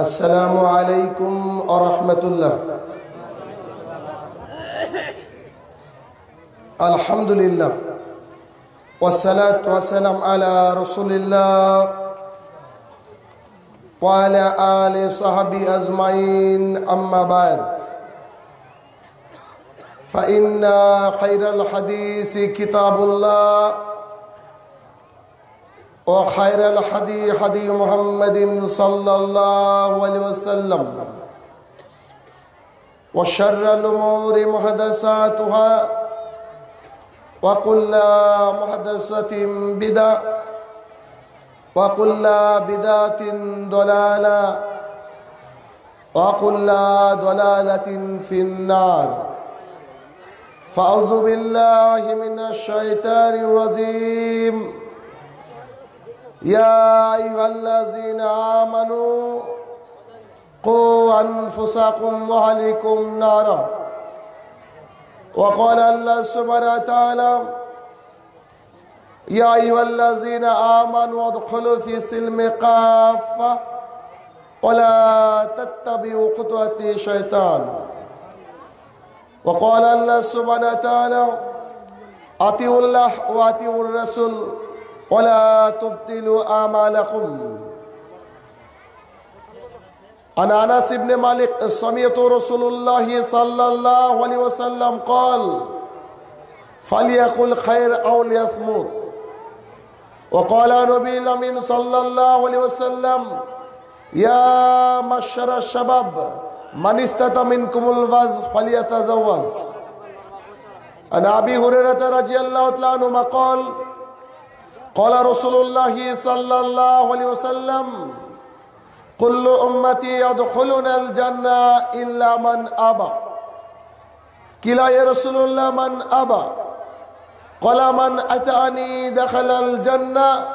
السلام عليكم ورحمة الله الحمد لله والصلاة والسلام على رسول الله وعلى آل صحبه أجمعين أما بعد فإن خير الحديث كتاب الله وخير الحدي حدي محمد صلى الله عليه وسلم وشر الأمور محدثاتها وكل محدثة بدعة وكل بدعة ضلالة وكل ضلالة في النار فأعوذ بالله من الشيطان الرجيم يا أيها الذين آمنوا قوا أنفسكم وأهليكم نارا وقال الله سبحانه وتعالى يا أيها الذين آمنوا ادخلوا في سلم قافة ولا تتبعوا خطوات الشيطان وقال الله سبحانه وتعالى أطيعوا الله وأطيعوا الرسول ولا تبطلوا أعمالكم عن أنس بن مالك سمعت رسول الله صلى الله عليه وسلم قال فليقل خير أو ليصمت وقال نبي الأمين صلى الله عليه وسلم يا معشر الشباب من استطاع منكم الوز فليتزوج عن أبي هريرة رضي الله تعالى عنه قال قال رسول الله صلى الله عليه وسلم كل أمتي يدخلون الجنة إلا من أبى كلا يا رسول الله من أبى قال من أتاني دخل الجنة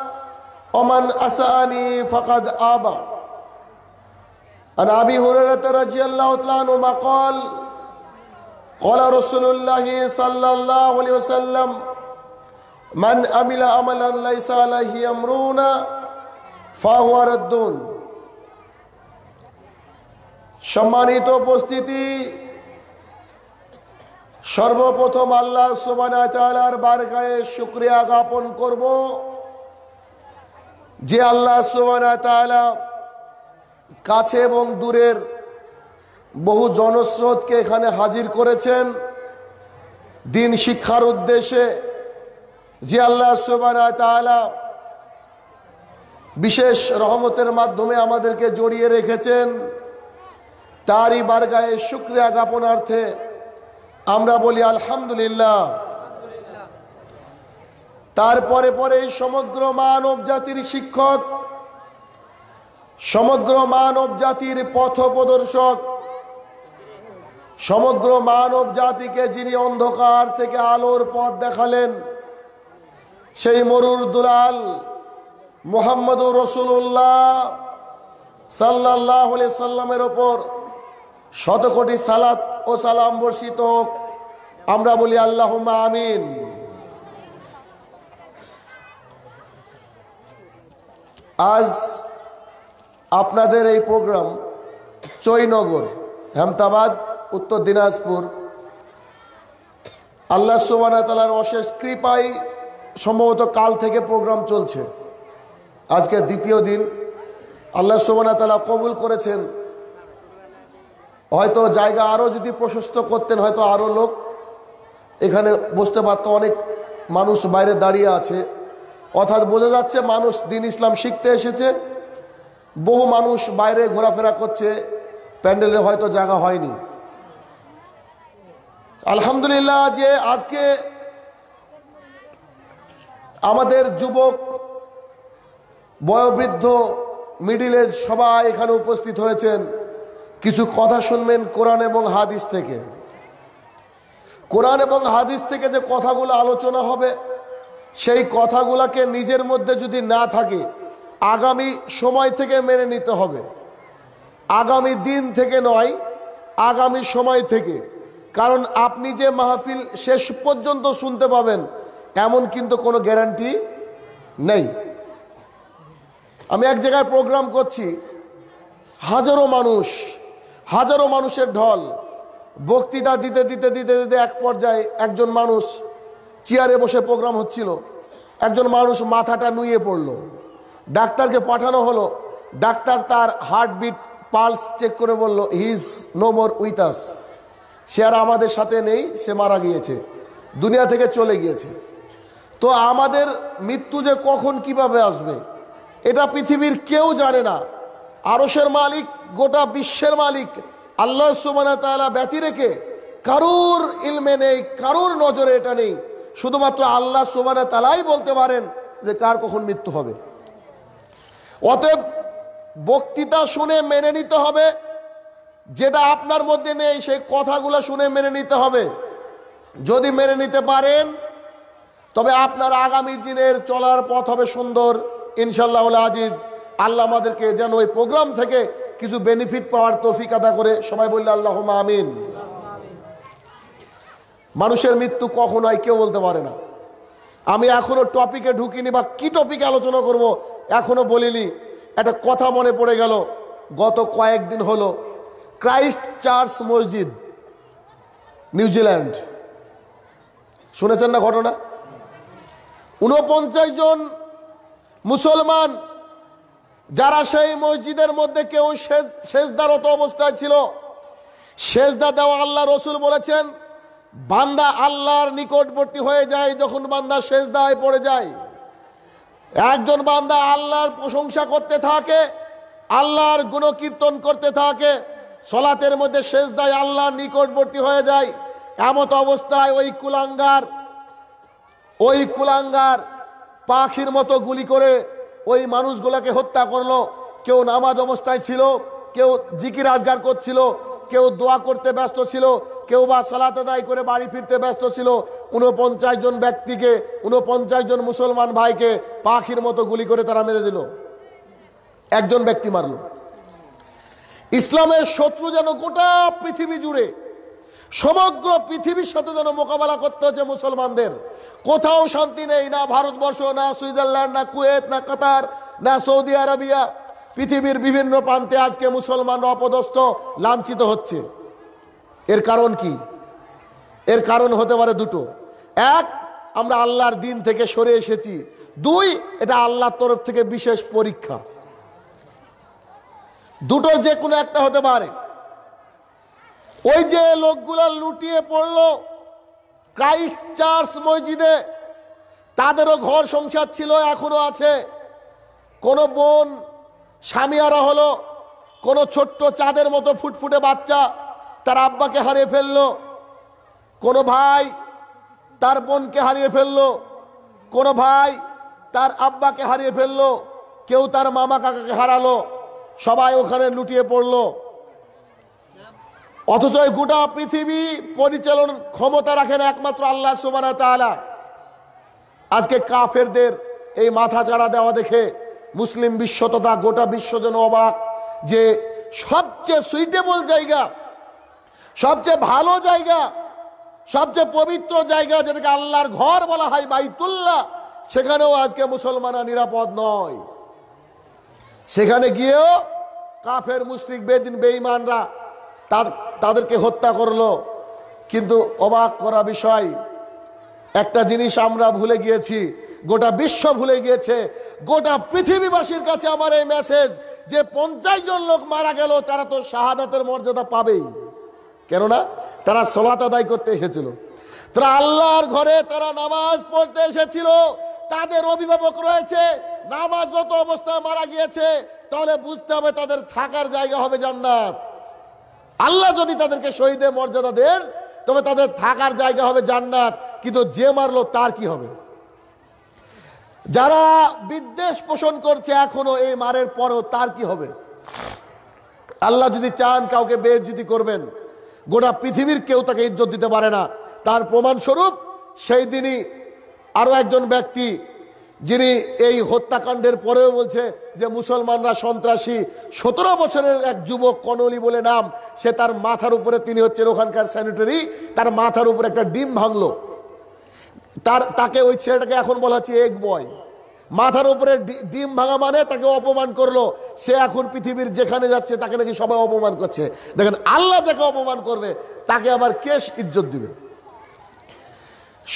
ومن أساني فقد أبى عن أبي هريرة رضي الله تعالى عنه قال قال رسول الله صلى الله عليه وسلم মান আমিলা আমালান লাইসা আলাইহি আমরুনা ফাহুয়া রাদ্দুন সম্মানিত উপস্থিতি সর্বপ্রথম আল্লাহ সুবানার বারগায়ে শুক্রিয়া জ্ঞাপন করব যে আল্লাহ তাআলা কাছে এবং দূরের বহু জনস্রোতকে এখানে হাজির করেছেন দিন শিক্ষার উদ্দেশ্যে যে আল্লাহ তাআলা বিশেষ রহমতের মাধ্যমে আমাদেরকে জড়িয়ে রেখেছেন তারই বারগায়ে শুক্রিয়া জ্ঞাপনার্থে আমরা বলি আলহামদুলিল্লাহ তারপরে পরে সমগ্র মানব জাতির শিক্ষক সমগ্র মানব জাতির পথ প্রদর্শক সমগ্র মানব জাতিকে যিনি অন্ধকার থেকে আলোর পথ দেখালেন সেই মরুর দুলাল মোহাম্মদ রসুল্লাহ সাল্লাহ সাল্লামের ওপর শত কোটি সালাত ও সালাম বর্ষিত হোক আমরা বলি আল্লাহ আমিন আজ আপনাদের এই প্রোগ্রাম চৈনগর হেমতাবাদ উত্তর দিনাজপুর আল্লাহ সুবানা তালার অশেষ কৃপায় সম্ভবত কাল থেকে প্রোগ্রাম চলছে আজকে দ্বিতীয় দিন আল্লাহ সুবানা তালা কবুল করেছেন হয়তো জায়গা আরও যদি প্রশস্ত করতেন হয়তো আরও লোক এখানে বসতে পারতো অনেক মানুষ বাইরে দাঁড়িয়ে আছে অর্থাৎ বোঝা যাচ্ছে মানুষ দিন ইসলাম শিখতে এসেছে বহু মানুষ বাইরে ঘোরাফেরা করছে প্যান্ডেলে হয়তো জায়গা হয়নি আলহামদুলিল্লাহ যে আজকে আমাদের যুবক বয়োবৃদ্ধ মিডিল এজ সবাই এখানে উপস্থিত হয়েছেন কিছু কথা শুনবেন কোরআন এবং হাদিস থেকে কোরআন এবং হাদিস থেকে যে কথাগুলো আলোচনা হবে সেই কথাগুলোকে নিজের মধ্যে যদি না থাকে আগামী সময় থেকে মেনে নিতে হবে আগামী দিন থেকে নয় আগামী সময় থেকে কারণ আপনি যে মাহফিল শেষ পর্যন্ত শুনতে পাবেন এমন কিন্তু কোনো গ্যারান্টি নেই আমি এক জায়গায় প্রোগ্রাম করছি হাজারো মানুষ হাজারো মানুষের ঢল বক্তৃতা দিতে দিতে দিতে দিতে এক পর্যায়ে একজন মানুষ চেয়ারে বসে প্রোগ্রাম হচ্ছিল একজন মানুষ মাথাটা নুয়ে পড়ল ডাক্তারকে পাঠানো হলো ডাক্তার তার হার্টবিট পালস চেক করে বলল হিজ নো মোর উইথাস সে আর আমাদের সাথে নেই সে মারা গিয়েছে দুনিয়া থেকে চলে গিয়েছে তো আমাদের মৃত্যু যে কখন কিভাবে আসবে এটা পৃথিবীর কেউ জানে না আরসের মালিক গোটা বিশ্বের মালিক আল্লাহ সুবানা তালা ব্যতি রেখে কারুর ইলমে নেই কারুর নজরে এটা নেই শুধুমাত্র আল্লাহ সুবানা তালাই বলতে পারেন যে কার কখন মৃত্যু হবে অতএব বক্তৃতা শুনে মেনে নিতে হবে যেটা আপনার মধ্যে নেই সেই কথাগুলো শুনে মেনে নিতে হবে যদি মেনে নিতে পারেন তবে আপনার আগামী দিনের চলার পথ হবে সুন্দর ইনশাল্লাহ আজিজ আল্লাহ আমাদেরকে যেন ওই প্রোগ্রাম থেকে কিছু বেনিফিট পাওয়ার তফিক আদা করে সবাই বললে আল্লাহ আমিন মানুষের মৃত্যু কখন হয় কেউ বলতে পারে না আমি এখনো টপিকে ঢুকিনি বা কি টপিকে আলোচনা করব এখনো বলিনি একটা কথা মনে পড়ে গেল গত কয়েকদিন হলো ক্রাইস্ট চার্চ মসজিদ নিউজিল্যান্ড শুনেছেন না ঘটনা উনপঞ্চাশ জন মুসলমান যারা সেই মসজিদের মধ্যে কেউ শেষদারত অবস্থায় ছিল শেষদা দেওয়া আল্লাহ রসুল বলেছেন বান্দা আল্লাহর নিকটবর্তী হয়ে যায় যখন বান্দা শেষদায় পড়ে যায় একজন বান্দা আল্লাহর প্রশংসা করতে থাকে আল্লাহর গুণকীর্তন করতে থাকে সলাতের মধ্যে শেষদায় আল্লাহর নিকটবর্তী হয়ে যায় এমত অবস্থায় ওই কুলাঙ্গার ওই কুলাঙ্গার পাখির মতো গুলি করে ওই মানুষগুলাকে হত্যা করলো কেউ নামাজ অবস্থায় ছিল কেউ জিকি রাজগার করছিল কেউ দোয়া করতে ব্যস্ত ছিল কেউ বা সালাত করে বাড়ি ফিরতে ব্যস্ত ছিল উনপঞ্চাশ জন ব্যক্তিকে উনপঞ্চাশ জন মুসলমান ভাইকে পাখির মতো গুলি করে তারা মেরে দিল একজন ব্যক্তি মারল ইসলামের শত্রু যেন গোটা পৃথিবী জুড়ে সমগ্র পৃথিবীর সাথে যেন মোকাবেলা করতে হচ্ছে মুসলমানদের কোথাও শান্তি নেই না ভারতবর্ষ না সুইজারল্যান্ড না কুয়েত না কাতার না সৌদি আরবিয়া পৃথিবীর বিভিন্ন প্রান্তে আজকে মুসলমান অপদস্থ লাঞ্ছিত হচ্ছে এর কারণ কি এর কারণ হতে পারে দুটো এক আমরা আল্লাহর দিন থেকে সরে এসেছি দুই এটা আল্লাহর তরফ থেকে বিশেষ পরীক্ষা দুটোর যে কোনো একটা হতে পারে ওই যে লোকগুলো লুটিয়ে পড়লো ক্রাইস্ট চার্চ মসজিদে তাদেরও ঘর সংসার ছিল এখনও আছে কোনো বোন স্বামীয়ারা হলো কোনো ছোট্ট চাঁদের মতো ফুটফুটে বাচ্চা তার আব্বাকে হারিয়ে ফেললো কোনো ভাই তার বোনকে হারিয়ে ফেললো কোনো ভাই তার আব্বাকে হারিয়ে ফেললো কেউ তার মামা কাকাকে হারালো সবাই ওখানে লুটিয়ে পড়লো অথচ গোটা পৃথিবী পরিচালন ক্ষমতা রাখেন একমাত্র আল্লাহ সুবানা তালা আজকে কাফেরদের এই মাথা চাড়া দেওয়া দেখে মুসলিম বিশ্ব তথা গোটা বিশ্ব যেন অবাক যে সবচেয়ে সুইটেবল জায়গা সবচেয়ে ভালো জায়গা সবচেয়ে পবিত্র জায়গা যেটাকে আল্লাহর ঘর বলা হয় বাইতুল্লাহ সেখানেও আজকে মুসলমানরা নিরাপদ নয় সেখানে গিয়েও কাফের মুসলিক বেদিন বেঈমানরা তাদেরকে হত্যা করলো কিন্তু অবাক করা বিষয় একটা জিনিস আমরা ভুলে গিয়েছি গোটা বিশ্ব ভুলে গিয়েছে গোটা পৃথিবীবাসীর কাছে আমার এই মেসেজ যে পঞ্চাশ জন লোক মারা গেল তারা তো শাহাদাতের মর্যাদা পাবেই কেননা তারা সলাত আদায় করতে এসেছিল তারা আল্লাহর ঘরে তারা নামাজ পড়তে এসেছিল তাদের অভিভাবক রয়েছে যত অবস্থায় মারা গিয়েছে তাহলে বুঝতে হবে তাদের থাকার জায়গা হবে জান্নাত আল্লাহ যদি তাদেরকে শহীদে মর্যাদা দেন তবে তাদের থাকার জায়গা হবে জান্নাত কিন্তু যে মারলো তার কি হবে যারা বিদ্বেষ পোষণ করছে এখনো এই মারের পরও তার কি হবে আল্লাহ যদি চান কাউকে যদি করবেন গোটা পৃথিবীর কেউ তাকে ইজ্জত দিতে পারে না তার প্রমাণস্বরূপ সেই দিনই আরো একজন ব্যক্তি যিনি এই হত্যাকাণ্ডের পরেও বলছে যে মুসলমানরা সন্ত্রাসী সতেরো বছরের এক যুবক কনলি বলে নাম সে তার মাথার উপরে তিনি হচ্ছেন ওখানকার স্যানিটারি তার মাথার উপরে একটা ডিম ভাঙলো তার তাকে ওই ছেলেটাকে এখন বলা হচ্ছে এক বয় মাথার উপরে ডিম ভাঙা মানে তাকে অপমান করলো সে এখন পৃথিবীর যেখানে যাচ্ছে তাকে নাকি সবাই অপমান করছে দেখেন আল্লাহ যাকে অপমান করবে তাকে আবার কেশ ইজ্জত দিবে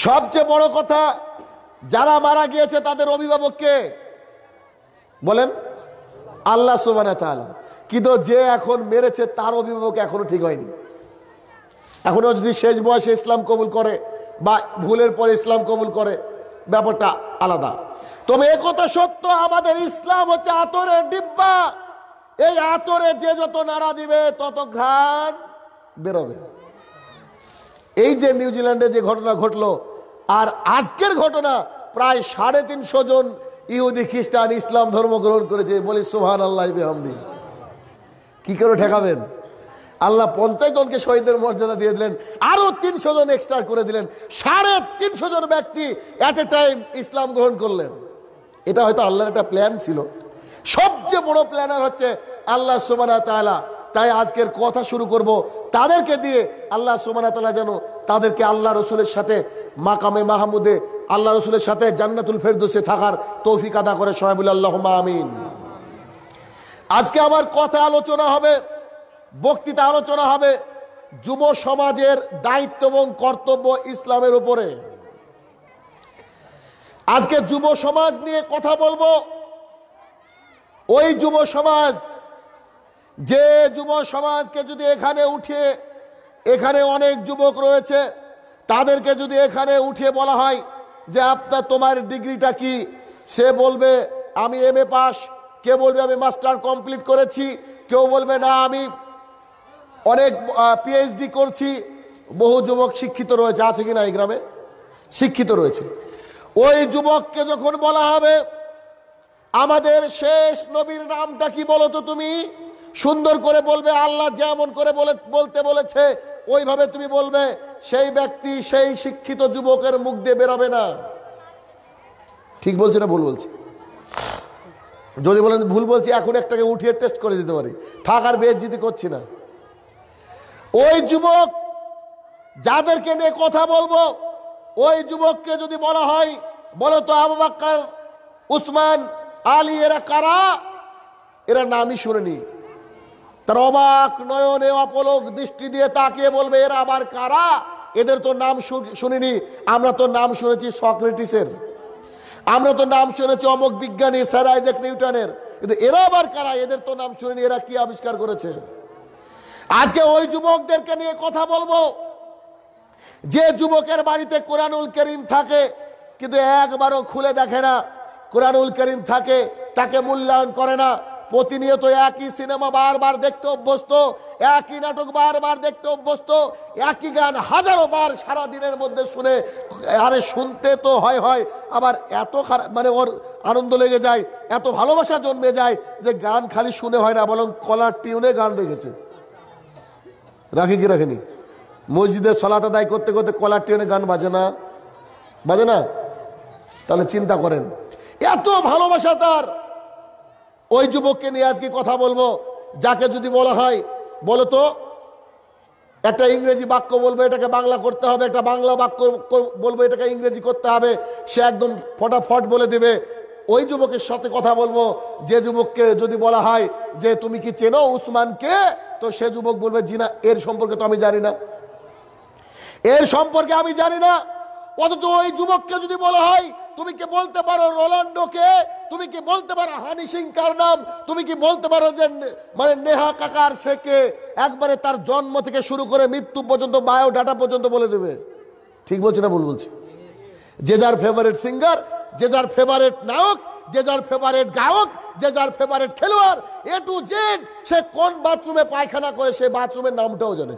সবচেয়ে বড় কথা যারা মারা গিয়েছে তাদের অভিভাবককে বলেন আল্লাহ সোবানা কিন্তু যে এখন মেরেছে তার অভিভাবক এখনো ঠিক হয়নি এখনো যদি শেষ বয়সে ইসলাম কবুল করে বা ভুলের পরে ইসলাম কবুল করে ব্যাপারটা আলাদা তবে একথা সত্য আমাদের ইসলাম হচ্ছে আতরের ডিব্বা এই আতরে যে যত নাড়া দিবে তত ঘ্রাণ বেরোবে এই যে নিউজিল্যান্ডে যে ঘটনা ঘটলো আর আজকের ঘটনা প্রায় সাড়ে তিনশো জন ইহুদি খ্রিস্টান ইসলাম ধর্ম গ্রহণ করেছে বলি সোহান আল্লাহ কি করে ঠেকাবেন আল্লাহ পঞ্চাশ জনকে শহীদের মর্যাদা দিয়ে দিলেন আরও তিনশো জন এক্সট্রা করে দিলেন সাড়ে তিনশো জন ব্যক্তি এট এ টাইম ইসলাম গ্রহণ করলেন এটা হয়তো আল্লাহর একটা প্ল্যান ছিল সবচেয়ে বড় প্ল্যানার হচ্ছে আল্লাহ সুবানা তাই আজকের কথা শুরু করব তাদেরকে দিয়ে আল্লাহ সুমানাতলা যেন তাদেরকে আল্লাহ রসুলের সাথে মাকামে মাহমুদে আল্লাহ রসুলের সাথে জান্নাতুল ফেরদুসে থাকার তৌফিক আদা করে সহাবুল আল্লাহ আমিন আজকে আমার কথা আলোচনা হবে বক্তৃতা আলোচনা হবে যুব সমাজের দায়িত্ব এবং কর্তব্য ইসলামের উপরে আজকে যুব সমাজ নিয়ে কথা বলবো ওই যুব সমাজ যে যুব সমাজকে যদি এখানে উঠে এখানে অনেক যুবক রয়েছে তাদেরকে যদি এখানে উঠে বলা হয় যে আপনার তোমার ডিগ্রিটা কি সে বলবে আমি এম এ পাস কে বলবে আমি মাস্টার কমপ্লিট করেছি কেউ বলবে না আমি অনেক পিএইচডি করছি বহু যুবক শিক্ষিত রয়েছে আছে কি না এই গ্রামে শিক্ষিত রয়েছে ওই যুবককে যখন বলা হবে আমাদের শেষ নবীর নামটা কি বলো তো তুমি সুন্দর করে বলবে আল্লাহ যেমন করে বলে বলতে বলেছে ওইভাবে তুমি বলবে সেই ব্যক্তি সেই শিক্ষিত যুবকের মুখ দিয়ে বেরোবে না ঠিক বলছে না ভুল বলছে যদি বলেন ভুল বলছি এখন একটাকে উঠিয়ে টেস্ট করে দিতে পারি থাকার আর বেজিতি করছি না ওই যুবক যাদেরকে নিয়ে কথা বলবো ওই যুবককে যদি বলা হয় বলো তো আবু বাক্কার উসমান আলী এরা কারা এরা নামই নিই তার অবাক নয়নে অপলক দৃষ্টি দিয়ে তাকিয়ে বলবে এরা আবার কারা এদের তো নাম শুনিনি আমরা তো নাম শুনেছি সক্রেটিসের আমরা তো নাম শুনেছি অমক বিজ্ঞানী স্যার আইজাক নিউটনের কিন্তু এরা আবার কারা এদের তো নাম শুনিনি এরা কি আবিষ্কার করেছে আজকে ওই যুবকদেরকে নিয়ে কথা বলবো যে যুবকের বাড়িতে কোরআনুল করিম থাকে কিন্তু একবারও খুলে দেখে না কোরআনুল করিম থাকে তাকে মূল্যায়ন করে না প্রতিনিয়ত একই সিনেমা বারবার দেখতে অভ্যস্ত একই নাটক বারবার দেখতে অভ্যস্ত একই গান হাজারো বার সারা দিনের মধ্যে শুনে আরে শুনতে তো হয় হয় আবার এত খারাপ মানে ওর আনন্দ লেগে যায় এত ভালোবাসা জন্মে যায় যে গান খালি শুনে হয় না বরং কলার টিউনে গান রেখেছে রাখি কি রাখেনি মসজিদে সলাত আদায় করতে করতে কলার টিউনে গান বাজে না বাজে না তাহলে চিন্তা করেন এত ভালোবাসা তার ওই যুবককে নিয়ে আজকে কথা বলবো যাকে যদি বলা হয় বলো তো একটা ইংরেজি বাক্য বলবো এটাকে বাংলা করতে হবে একটা বাংলা বাক্য বলবো এটাকে ইংরেজি করতে হবে সে একদম ফটাফট বলে দেবে ওই যুবকের সাথে কথা বলবো যে যুবককে যদি বলা হয় যে তুমি কি চেনো উসমানকে তো সে যুবক বলবে জি না এর সম্পর্কে তো আমি জানি না এর সম্পর্কে আমি জানি না অথচ ওই যুবককে যদি বলা হয় তুমি কি বলতে পারো রোলান্ডোকে তুমি কি বলতে পারো হানি সিং কার নাম তুমি কি বলতে পারো যে মানে নেহা কাকার সেকে একবারে তার জন্ম থেকে শুরু করে মৃত্যু পর্যন্ত ডাটা পর্যন্ত বলে দেবে ঠিক বলছে না ভুল বলছে যে যার ফেভারেট সিঙ্গার যে যার ফেভারেট নায়ক যে যার ফেভারেট গায়ক যে যার ফেভারেট খেলোয়াড় এ টু জেড সে কোন বাথরুমে পায়খানা করে সে বাথরুমের নামটাও জানে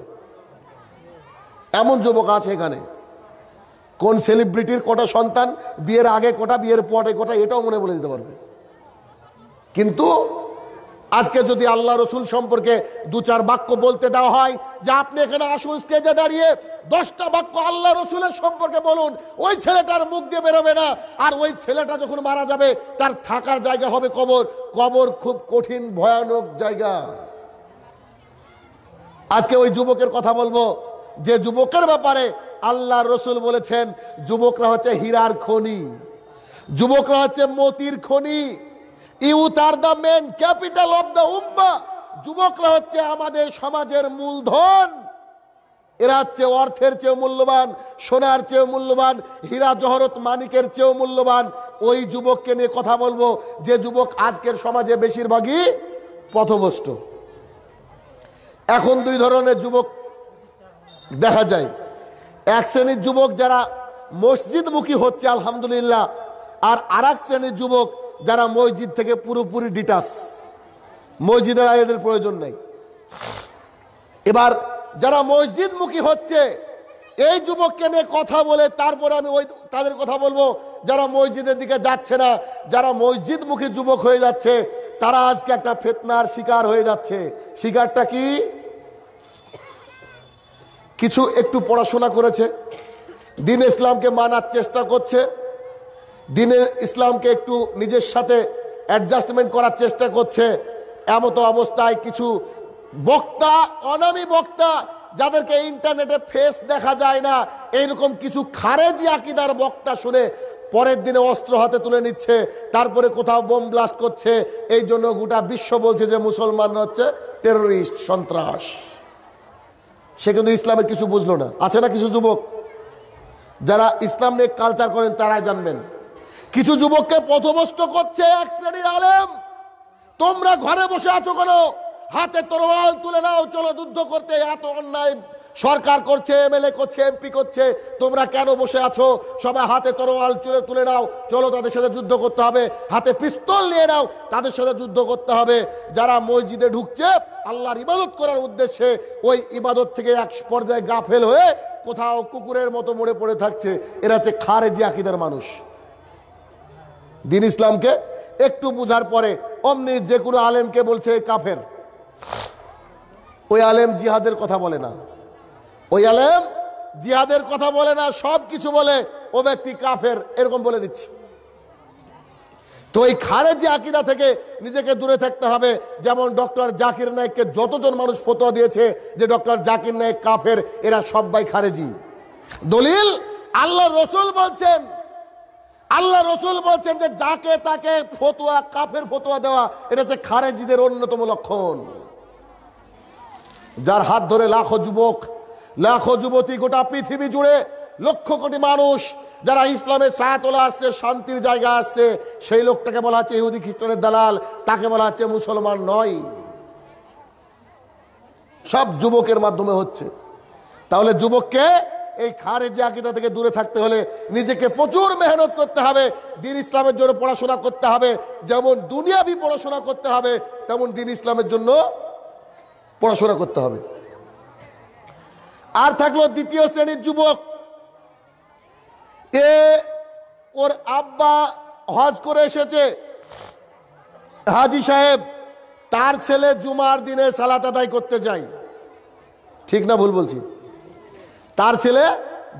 এমন যুবক আছে এখানে কোন সেলিব্রিটির কটা সন্তান বিয়ের আগে কটা বিয়ের পরে কটা এটাও মনে বলে দিতে পারবে কিন্তু আজকে যদি আল্লাহ রসুল সম্পর্কে দু চার বাক্য বলতে দেওয়া হয় যে আপনি এখানে আসুন স্টেজে দাঁড়িয়ে দশটা বাক্য আল্লাহ রসুলের সম্পর্কে বলুন ওই ছেলেটার মুখ দিয়ে বেরোবে না আর ওই ছেলেটা যখন মারা যাবে তার থাকার জায়গা হবে কবর কবর খুব কঠিন ভয়ানক জায়গা আজকে ওই যুবকের কথা বলবো যে যুবকের ব্যাপারে আল্লাহ রসুল বলেছেন যুবকরা হচ্ছে হীরার খনি যুবকরা হচ্ছে মতির খনি youth are the main capital of the উম্মা যুবকরা হচ্ছে আমাদের সমাজের মূলধন এরা হচ্ছে অর্থের চেয়ে মূল্যবান সোনার চেয়ে মূল্যবান হীরা জহরত মানিকের চেয়েও মূল্যবান ওই যুবককে নিয়ে কথা বলবো যে যুবক আজকের সমাজে বেশিরভাগই পথভষ্ট এখন দুই ধরনের যুবক দেখা যায় এক শ্রেণীর যুবক যারা মসজিদমুখী হচ্ছে আলহামদুলিল্লাহ আর আর এক শ্রেণীর যুবক যারা মসজিদ থেকে পুরোপুরি ডিটাস মসজিদের আর এদের প্রয়োজন নেই এবার যারা মসজিদমুখী হচ্ছে এই যুবককে নিয়ে কথা বলে তারপরে আমি ওই তাদের কথা বলবো যারা মসজিদের দিকে যাচ্ছে না যারা মসজিদমুখী যুবক হয়ে যাচ্ছে তারা আজকে একটা ফেতনার শিকার হয়ে যাচ্ছে শিকারটা কি কিছু একটু পড়াশোনা করেছে দিন ইসলামকে মানার চেষ্টা করছে দিনের ইসলামকে একটু নিজের সাথে অ্যাডজাস্টমেন্ট করার চেষ্টা করছে এমত অবস্থায় কিছু বক্তা অনামি বক্তা যাদেরকে ইন্টারনেটে ফেস দেখা যায় না এইরকম কিছু খারেজি আকিদার বক্তা শুনে পরের দিনে অস্ত্র হাতে তুলে নিচ্ছে তারপরে কোথাও বোম ব্লাস্ট করছে এই জন্য গোটা বিশ্ব বলছে যে মুসলমান হচ্ছে টেরোরিস্ট সন্ত্রাস সে কিন্তু ইসলামের কিছু বুঝলো না আছে না কিছু যুবক যারা ইসলাম নিয়ে কালচার করেন তারাই জানবেন কিছু যুবককে পথভস্ত করছে এক শ্রেণীর আলেম তোমরা ঘরে বসে আছো কেন হাতে তরোয়াল তুলে নাও চলো যুদ্ধ করতে এত অন্যায় সরকার করছে এমএলএ করছে এমপি করছে তোমরা কেন বসে আছো সবাই হাতে তরোয়াল চুলে তুলে নাও চলো তাদের সাথে যুদ্ধ করতে হবে হাতে পিস্তল নিয়ে নাও তাদের সাথে যুদ্ধ করতে হবে যারা মসজিদে ঢুকছে আল্লাহর ইবাদত করার উদ্দেশ্যে ওই ইবাদত থেকে এক পর্যায়ে গাফেল হয়ে কোথাও কুকুরের মতো মরে পড়ে থাকছে এরা হচ্ছে খারেজি আকিদার মানুষ দিন ইসলামকে একটু বুঝার পরে অমনি যে কোনো আলেমকে বলছে কাফের ওই আলেম জিহাদের কথা বলে না ওই আলেম জিহাদের কথা বলে না সব কিছু বলে ও ব্যক্তি কাফের এরকম বলে দিচ্ছে তো এই খারেজি আকিদা থেকে নিজেকে দূরে থাকতে হবে যেমন ডক্টর জাকির নায়ককে যতজন মানুষ ফতোয়া দিয়েছে যে ডক্টর জাকির নায়ক কাফের এরা সবাই খারেজি দলিল আল্লাহ রসুল বলছেন আল্লাহ রসুল বলছেন যে যাকে তাকে ফতোয়া কাফের ফতোয়া দেওয়া এটা হচ্ছে খারেজিদের অন্যতম লক্ষণ যার হাত ধরে লাখো যুবক লাখো যুবতী গোটা পৃথিবী জুড়ে লক্ষ কোটি মানুষ যারা ইসলামে তোলা আসছে শান্তির জায়গা আসছে সেই লোকটাকে বলা হচ্ছে ইহুদি খ্রিস্টানের দালাল তাকে বলা হচ্ছে মুসলমান নয় সব যুবকের মাধ্যমে হচ্ছে তাহলে যুবককে এই খারেজি আকিদা থেকে দূরে থাকতে হলে নিজেকে প্রচুর মেহনত করতে হবে দিন ইসলামের জন্য পড়াশোনা করতে হবে যেমন দুনিয়াবি পড়াশোনা করতে হবে তেমন দিন ইসলামের জন্য পড়াশোনা করতে হবে আর থাকলো দ্বিতীয় শ্রেণীর যুবক এ ওর আব্বা হজ করে এসেছে হাজি সাহেব তার ছেলে জুমার দিনে সালাত আদায় করতে যায় ঠিক না ভুল বলছি তার ছেলে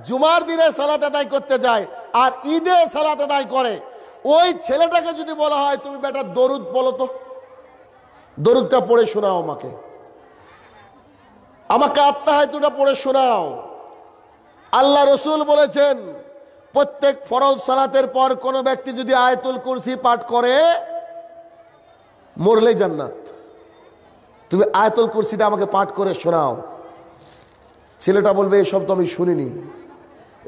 জুমার দিনে সালাত আদায় করতে যায় আর ঈদে সালাত আদায় করে ওই ছেলেটাকে যদি বলা হয় তুমি বেটা দরুদ বলো তো দরুদটা পড়ে শোনাও আমাকে আমাকে আত্মা তোটা পড়ে শোনাও আল্লাহ রসুল বলেছেন প্রত্যেক ফরজ সালাতের পর কোনো ব্যক্তি যদি আয়তুল কুরসি পাঠ করে মরলেই জান্নাত তুমি আয়তুল কুরসিটা আমাকে পাঠ করে শোনাও ছেলেটা বলবে এসব তো আমি শুনিনি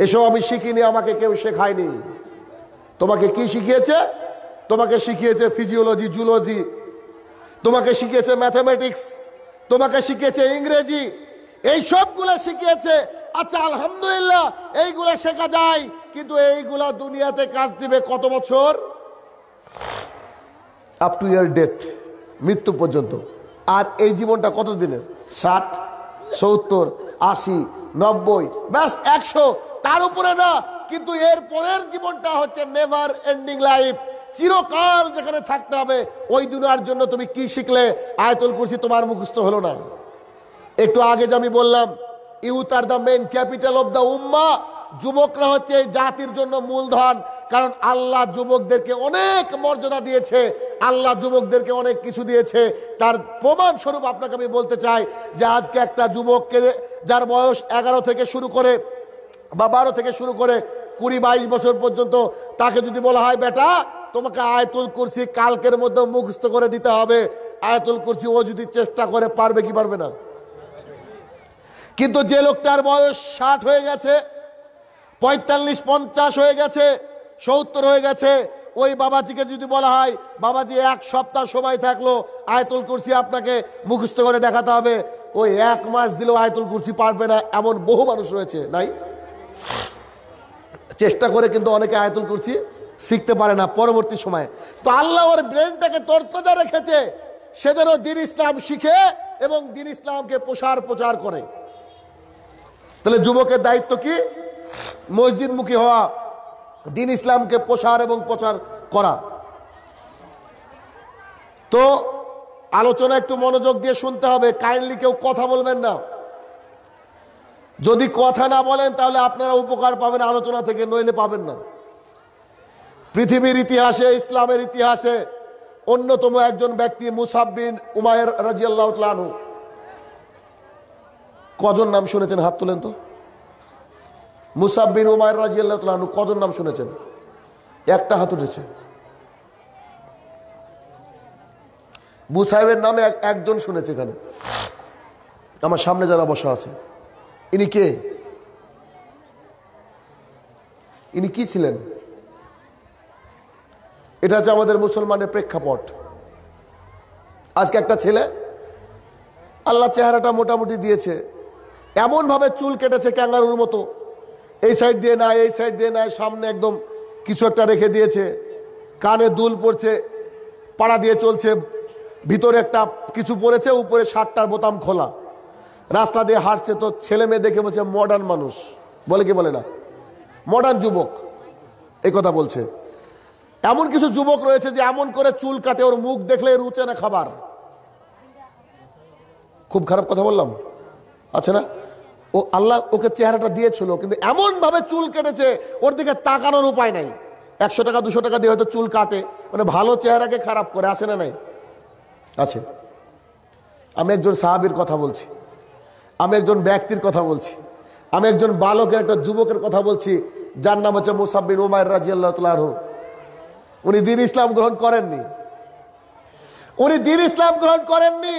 এসব আমি শিখিনি আমাকে কেউ শেখায়নি তোমাকে কি শিখিয়েছে তোমাকে শিখিয়েছে ফিজিওলজি জুলজি তোমাকে শিখিয়েছে ম্যাথামেটিক্স তোমাকে শিখিয়েছে ইংরেজি এই সবগুলা শিখিয়েছে আচ্ছা আলহামদুলিল্লাহ এইগুলা শেখা যায় কিন্তু এইগুলা দুনিয়াতে কাজ দিবে কত বছর আপ টু ইয়ার ডেথ মৃত্যু পর্যন্ত আর এই জীবনটা কত দিনের ষাট সত্তর আশি নব্বই ব্যাস একশো তার উপরে না কিন্তু এর পরের জীবনটা হচ্ছে নেভার এন্ডিং লাইফ চিরকাল যেখানে থাকতে হবে ওই দুনিয়ার জন্য তুমি কি শিখলে আয়তুল কুরসি তোমার মুখস্থ হলো না একটু আগে যে আমি বললাম youth are the main capital of the উম্মা যুবকরা হচ্ছে জাতির জন্য মূলধন কারণ আল্লাহ যুবকদেরকে অনেক মর্যাদা দিয়েছে আল্লাহ যুবকদেরকে অনেক কিছু দিয়েছে তার প্রমাণ স্বরূপ আপনাকে আমি বলতে চাই যে আজকে একটা যুবককে যার বয়স এগারো থেকে শুরু করে বা বারো থেকে শুরু করে কুড়ি বাইশ বছর পর্যন্ত তাকে যদি বলা হয় বেটা তোমাকে আয়তুল কুরসি কালকের মধ্যে মুখস্থ করে দিতে হবে আয়তুল কুরসি ও যদি চেষ্টা করে পারবে কি পারবে না কিন্তু যে লোকটার বয়স ষাট হয়ে গেছে পঁয়তাল্লিশ পঞ্চাশ হয়ে গেছে সত্তর হয়ে গেছে ওই বাবাজিকে যদি বলা হয় বাবাজি এক সপ্তাহ সময় থাকলো আয়তুল কুরসি আপনাকে মুখস্থ করে দেখাতে হবে ওই এক মাস দিলেও আয়তুল কুরসি পারবে না এমন বহু মানুষ রয়েছে নাই চেষ্টা করে কিন্তু অনেকে আয়তন করছি শিখতে পারে না পরবর্তী সময়ে তো আল্লাহ ওর ব্রেনটাকে তরতজা রেখেছে সে যেন দিন ইসলাম শিখে এবং দিন ইসলামকে প্রসার প্রচার করে তাহলে যুবকের দায়িত্ব কি মসজিদমুখী হওয়া দিন ইসলামকে প্রসার এবং প্রচার করা তো আলোচনা একটু মনোযোগ দিয়ে শুনতে হবে কাইন্ডলি কেউ কথা বলবেন না যদি কথা না বলেন তাহলে আপনারা উপকার পাবেন আলোচনা থেকে নইলে পাবেন না পৃথিবীর ইতিহাসে ইসলামের ইতিহাসে অন্যতম একজন ব্যক্তি মুসাববিন উমায়ের রাজিয়াল্লাহ কজন নাম শুনেছেন হাত তোলেন তো মুসাববিন উমায়ের রাজিয়াল্লাহ কজন নাম শুনেছেন একটা হাত উঠেছে মুসাহেবের নামে একজন শুনেছে এখানে আমার সামনে যারা বসা আছে ইনি কে ইনি কি ছিলেন এটা হচ্ছে আমাদের মুসলমানের প্রেক্ষাপট আজকে একটা ছেলে আল্লাহ চেহারাটা মোটামুটি দিয়েছে এমনভাবে চুল কেটেছে ক্যাঙ্গারুর মতো এই সাইড দিয়ে নাই এই সাইড দিয়ে নাই সামনে একদম কিছু একটা রেখে দিয়েছে কানে দুল পড়ছে পাড়া দিয়ে চলছে ভিতরে একটা কিছু পড়েছে উপরে শার্টটার বোতাম খোলা রাস্তা দিয়ে হাঁটছে তো ছেলে মেয়ে দেখে বলছে মডার্ন মানুষ বলে কি বলে না মডার্ন যুবক এই কথা বলছে এমন কিছু যুবক রয়েছে যে এমন করে চুল কাটে ওর মুখ দেখলে রুচে না খাবার খুব খারাপ কথা বললাম আছে না ও আল্লাহ ওকে চেহারাটা দিয়েছিল কিন্তু এমনভাবে চুল কেটেছে ওর দিকে তাকানোর উপায় নাই একশো টাকা দুশো টাকা দিয়ে হয়তো চুল কাটে মানে ভালো চেহারাকে খারাপ করে আছে না নাই আছে আমি একজন সাহাবির কথা বলছি আমি একজন ব্যক্তির কথা বলছি আমি একজন বালকের একটা যুবকের কথা বলছি যার নাম হচ্ছে মুসাব্বিন উমায়ের রাজি আল্লাহ তালু উনি দিন ইসলাম গ্রহণ করেননি উনি দিন ইসলাম গ্রহণ করেননি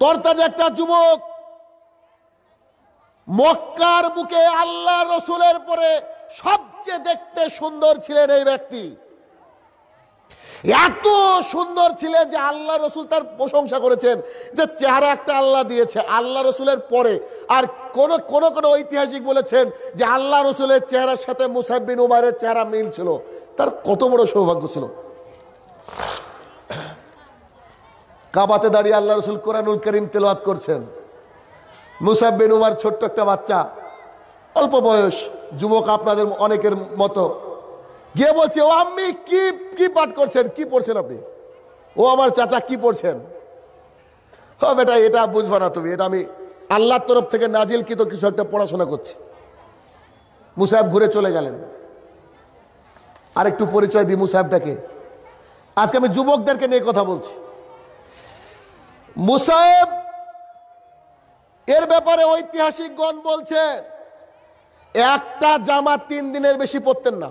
তরতাজ একটা যুবক মক্কার বুকে আল্লাহ রসুলের পরে সবচেয়ে দেখতে সুন্দর ছিলেন এই ব্যক্তি এত সুন্দর ছিলেন যে আল্লাহ রসুল তার প্রশংসা করেছেন যে চেহারা একটা আল্লাহ দিয়েছে আল্লাহ রসুলের পরে আর কোন কোন কোনো ঐতিহাসিক বলেছেন যে আল্লাহ রসুলের চেহারার সাথে মুসাইবিন উমারের চেহারা মিল ছিল তার কত বড় সৌভাগ্য ছিল কাবাতে দাঁড়িয়ে আল্লাহ রসুল কোরআনুল করিম তেলাওয়াত করছেন মুসাইবিন উমার ছোট্ট একটা বাচ্চা অল্প বয়স যুবক আপনাদের অনেকের মতো গিয়ে বলছে ও আমি কি কি পাঠ করছেন কি পড়ছেন আপনি ও আমার চাচা কি পড়ছেন হ বেটা এটা বুঝবো না তুমি এটা আমি আল্লাহর তরফ থেকে নাজিল কি তো কিছু একটা পড়াশোনা করছি মুসাহেব ঘুরে চলে গেলেন আর একটু পরিচয় দিই মুসাহেবটাকে আজকে আমি যুবকদেরকে নিয়ে কথা বলছি মুসাহেব এর ব্যাপারে ঐতিহাসিকগণ বলছে একটা জামা তিন দিনের বেশি পরতেন না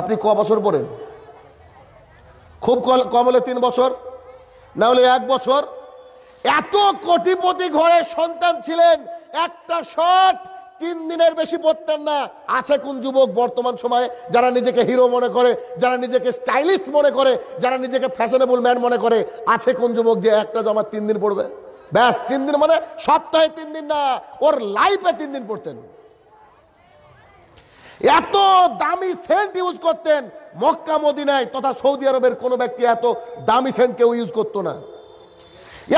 আপনি ক বছর পড়েন খুব কম হলে তিন বছর না হলে এক বছর এত কোটিপতি ঘরে সন্তান ছিলেন একটা শট তিন দিনের বেশি পড়তেন না আছে কোন যুবক বর্তমান সময়ে যারা নিজেকে হিরো মনে করে যারা নিজেকে স্টাইলিস্ট মনে করে যারা নিজেকে ফ্যাশনেবল ম্যান মনে করে আছে কোন যুবক যে একটা জমা তিন দিন পড়বে ব্যাস তিন দিন মানে সপ্তাহে তিন দিন না ওর লাইফে তিন দিন পড়তেন এত দামি সেন্ট ইউজ করতেন মক্কা মদিনায় তথা সৌদি আরবের কোনো ব্যক্তি এত দামি সেন্ট কেউ ইউজ করতো না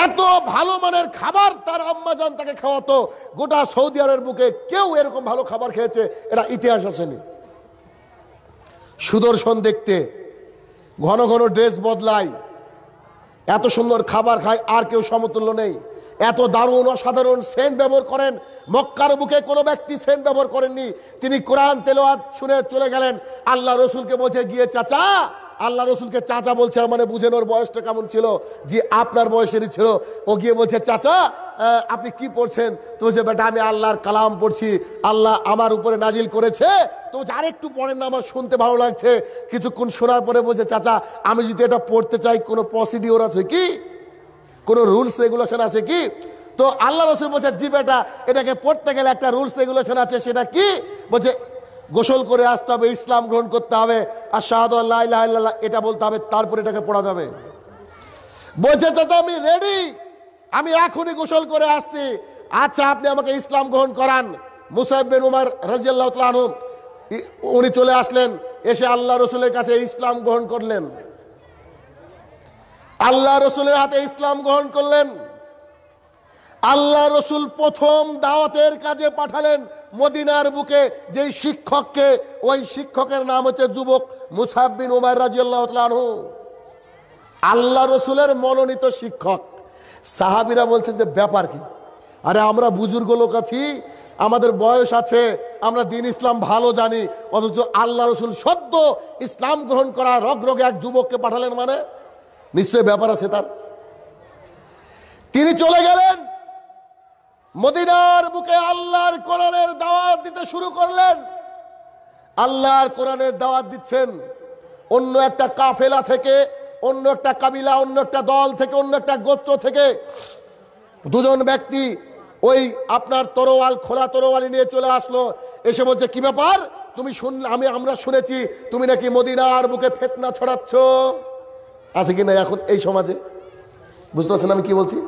এত ভালো মানের খাবার তার আম্মা যান তাকে খাওয়াতো গোটা সৌদি আরবের বুকে কেউ এরকম ভালো খাবার খেয়েছে এটা ইতিহাস আসেনি সুদর্শন দেখতে ঘন ঘন ড্রেস বদলায় এত সুন্দর খাবার খায় আর কেউ সমতুল্য নেই এত দারুণ অসাধারণ সেন্ট ব্যবহার করেন মক্কার বুকে কোনো ব্যক্তি সেন্ট ব্যবহার করেননি তিনি কোরআন তেলোয়াত শুনে চলে গেলেন আল্লাহ রসুলকে বলছে গিয়ে চাচা আল্লাহ রসুলকে চাচা বলছে মানে বুঝেন ওর বয়সটা কেমন ছিল যে আপনার বয়সেরই ছিল ও গিয়ে বলছে চাচা আপনি কি পড়ছেন তো যে বেটা আমি আল্লাহর কালাম পড়ছি আল্লাহ আমার উপরে নাজিল করেছে তো যার একটু পড়েন না আমার শুনতে ভালো লাগছে কিছুক্ষণ শোনার পরে বলছে চাচা আমি যদি এটা পড়তে চাই কোনো প্রসিডিওর আছে কি কোনো রুলস রেগুলেশন আছে কি তো আল্লাহ রসুল বলছে জি বেটা এটাকে পড়তে গেলে একটা রুলস রেগুলেশন আছে সেটা কি বলছে গোসল করে আসতে হবে ইসলাম গ্রহণ করতে হবে আর শাহাদ আল্লাহ এটা বলতে হবে তারপরে এটাকে পড়া যাবে বলছে চাচা আমি রেডি আমি এখনই গোসল করে আসছি আচ্ছা আপনি আমাকে ইসলাম গ্রহণ করান মুসাইবিন উমার রাজিয়াল্লাহ উনি চলে আসলেন এসে আল্লাহ রসুলের কাছে ইসলাম গ্রহণ করলেন আল্লাহ রসুলের হাতে ইসলাম গ্রহণ করলেন আল্লাহ রসুল প্রথম দাওয়াতের কাজে পাঠালেন মদিনার বুকে যেই শিক্ষককে ওই শিক্ষকের নাম হচ্ছে যুবক মুসাববিন উমার রাজিউল্লাহ আল্লাহ রসুলের মনোনীত শিক্ষক সাহাবিরা বলছেন যে ব্যাপার কি আরে আমরা বুজুর্গ লোক আছি আমাদের বয়স আছে আমরা দিন ইসলাম ভালো জানি অথচ আল্লাহ রসুল সদ্য ইসলাম গ্রহণ করা রগ রগে এক যুবককে পাঠালেন মানে নিশ্চয় ব্যাপার আছে তার তিনি চলে গেলেন মদিনার বুকে আল্লাহর কোরআনের দাওয়াত দিতে শুরু করলেন আল্লাহর কোরআনের দাওয়াত দিচ্ছেন অন্য একটা কাফেলা থেকে অন্য একটা কাবিলা অন্য একটা দল থেকে অন্য একটা গোত্র থেকে দুজন ব্যক্তি ওই আপনার তরোয়াল খোলা তরোয়ালি নিয়ে চলে আসলো এসে বলছে কি ব্যাপার তুমি শুনলে আমি আমরা শুনেছি তুমি নাকি মদিনার বুকে ফেতনা ছড়াচ্ছ আছে কি না এখন এই সমাজে বুঝতে পারছেন আমি কি বলছি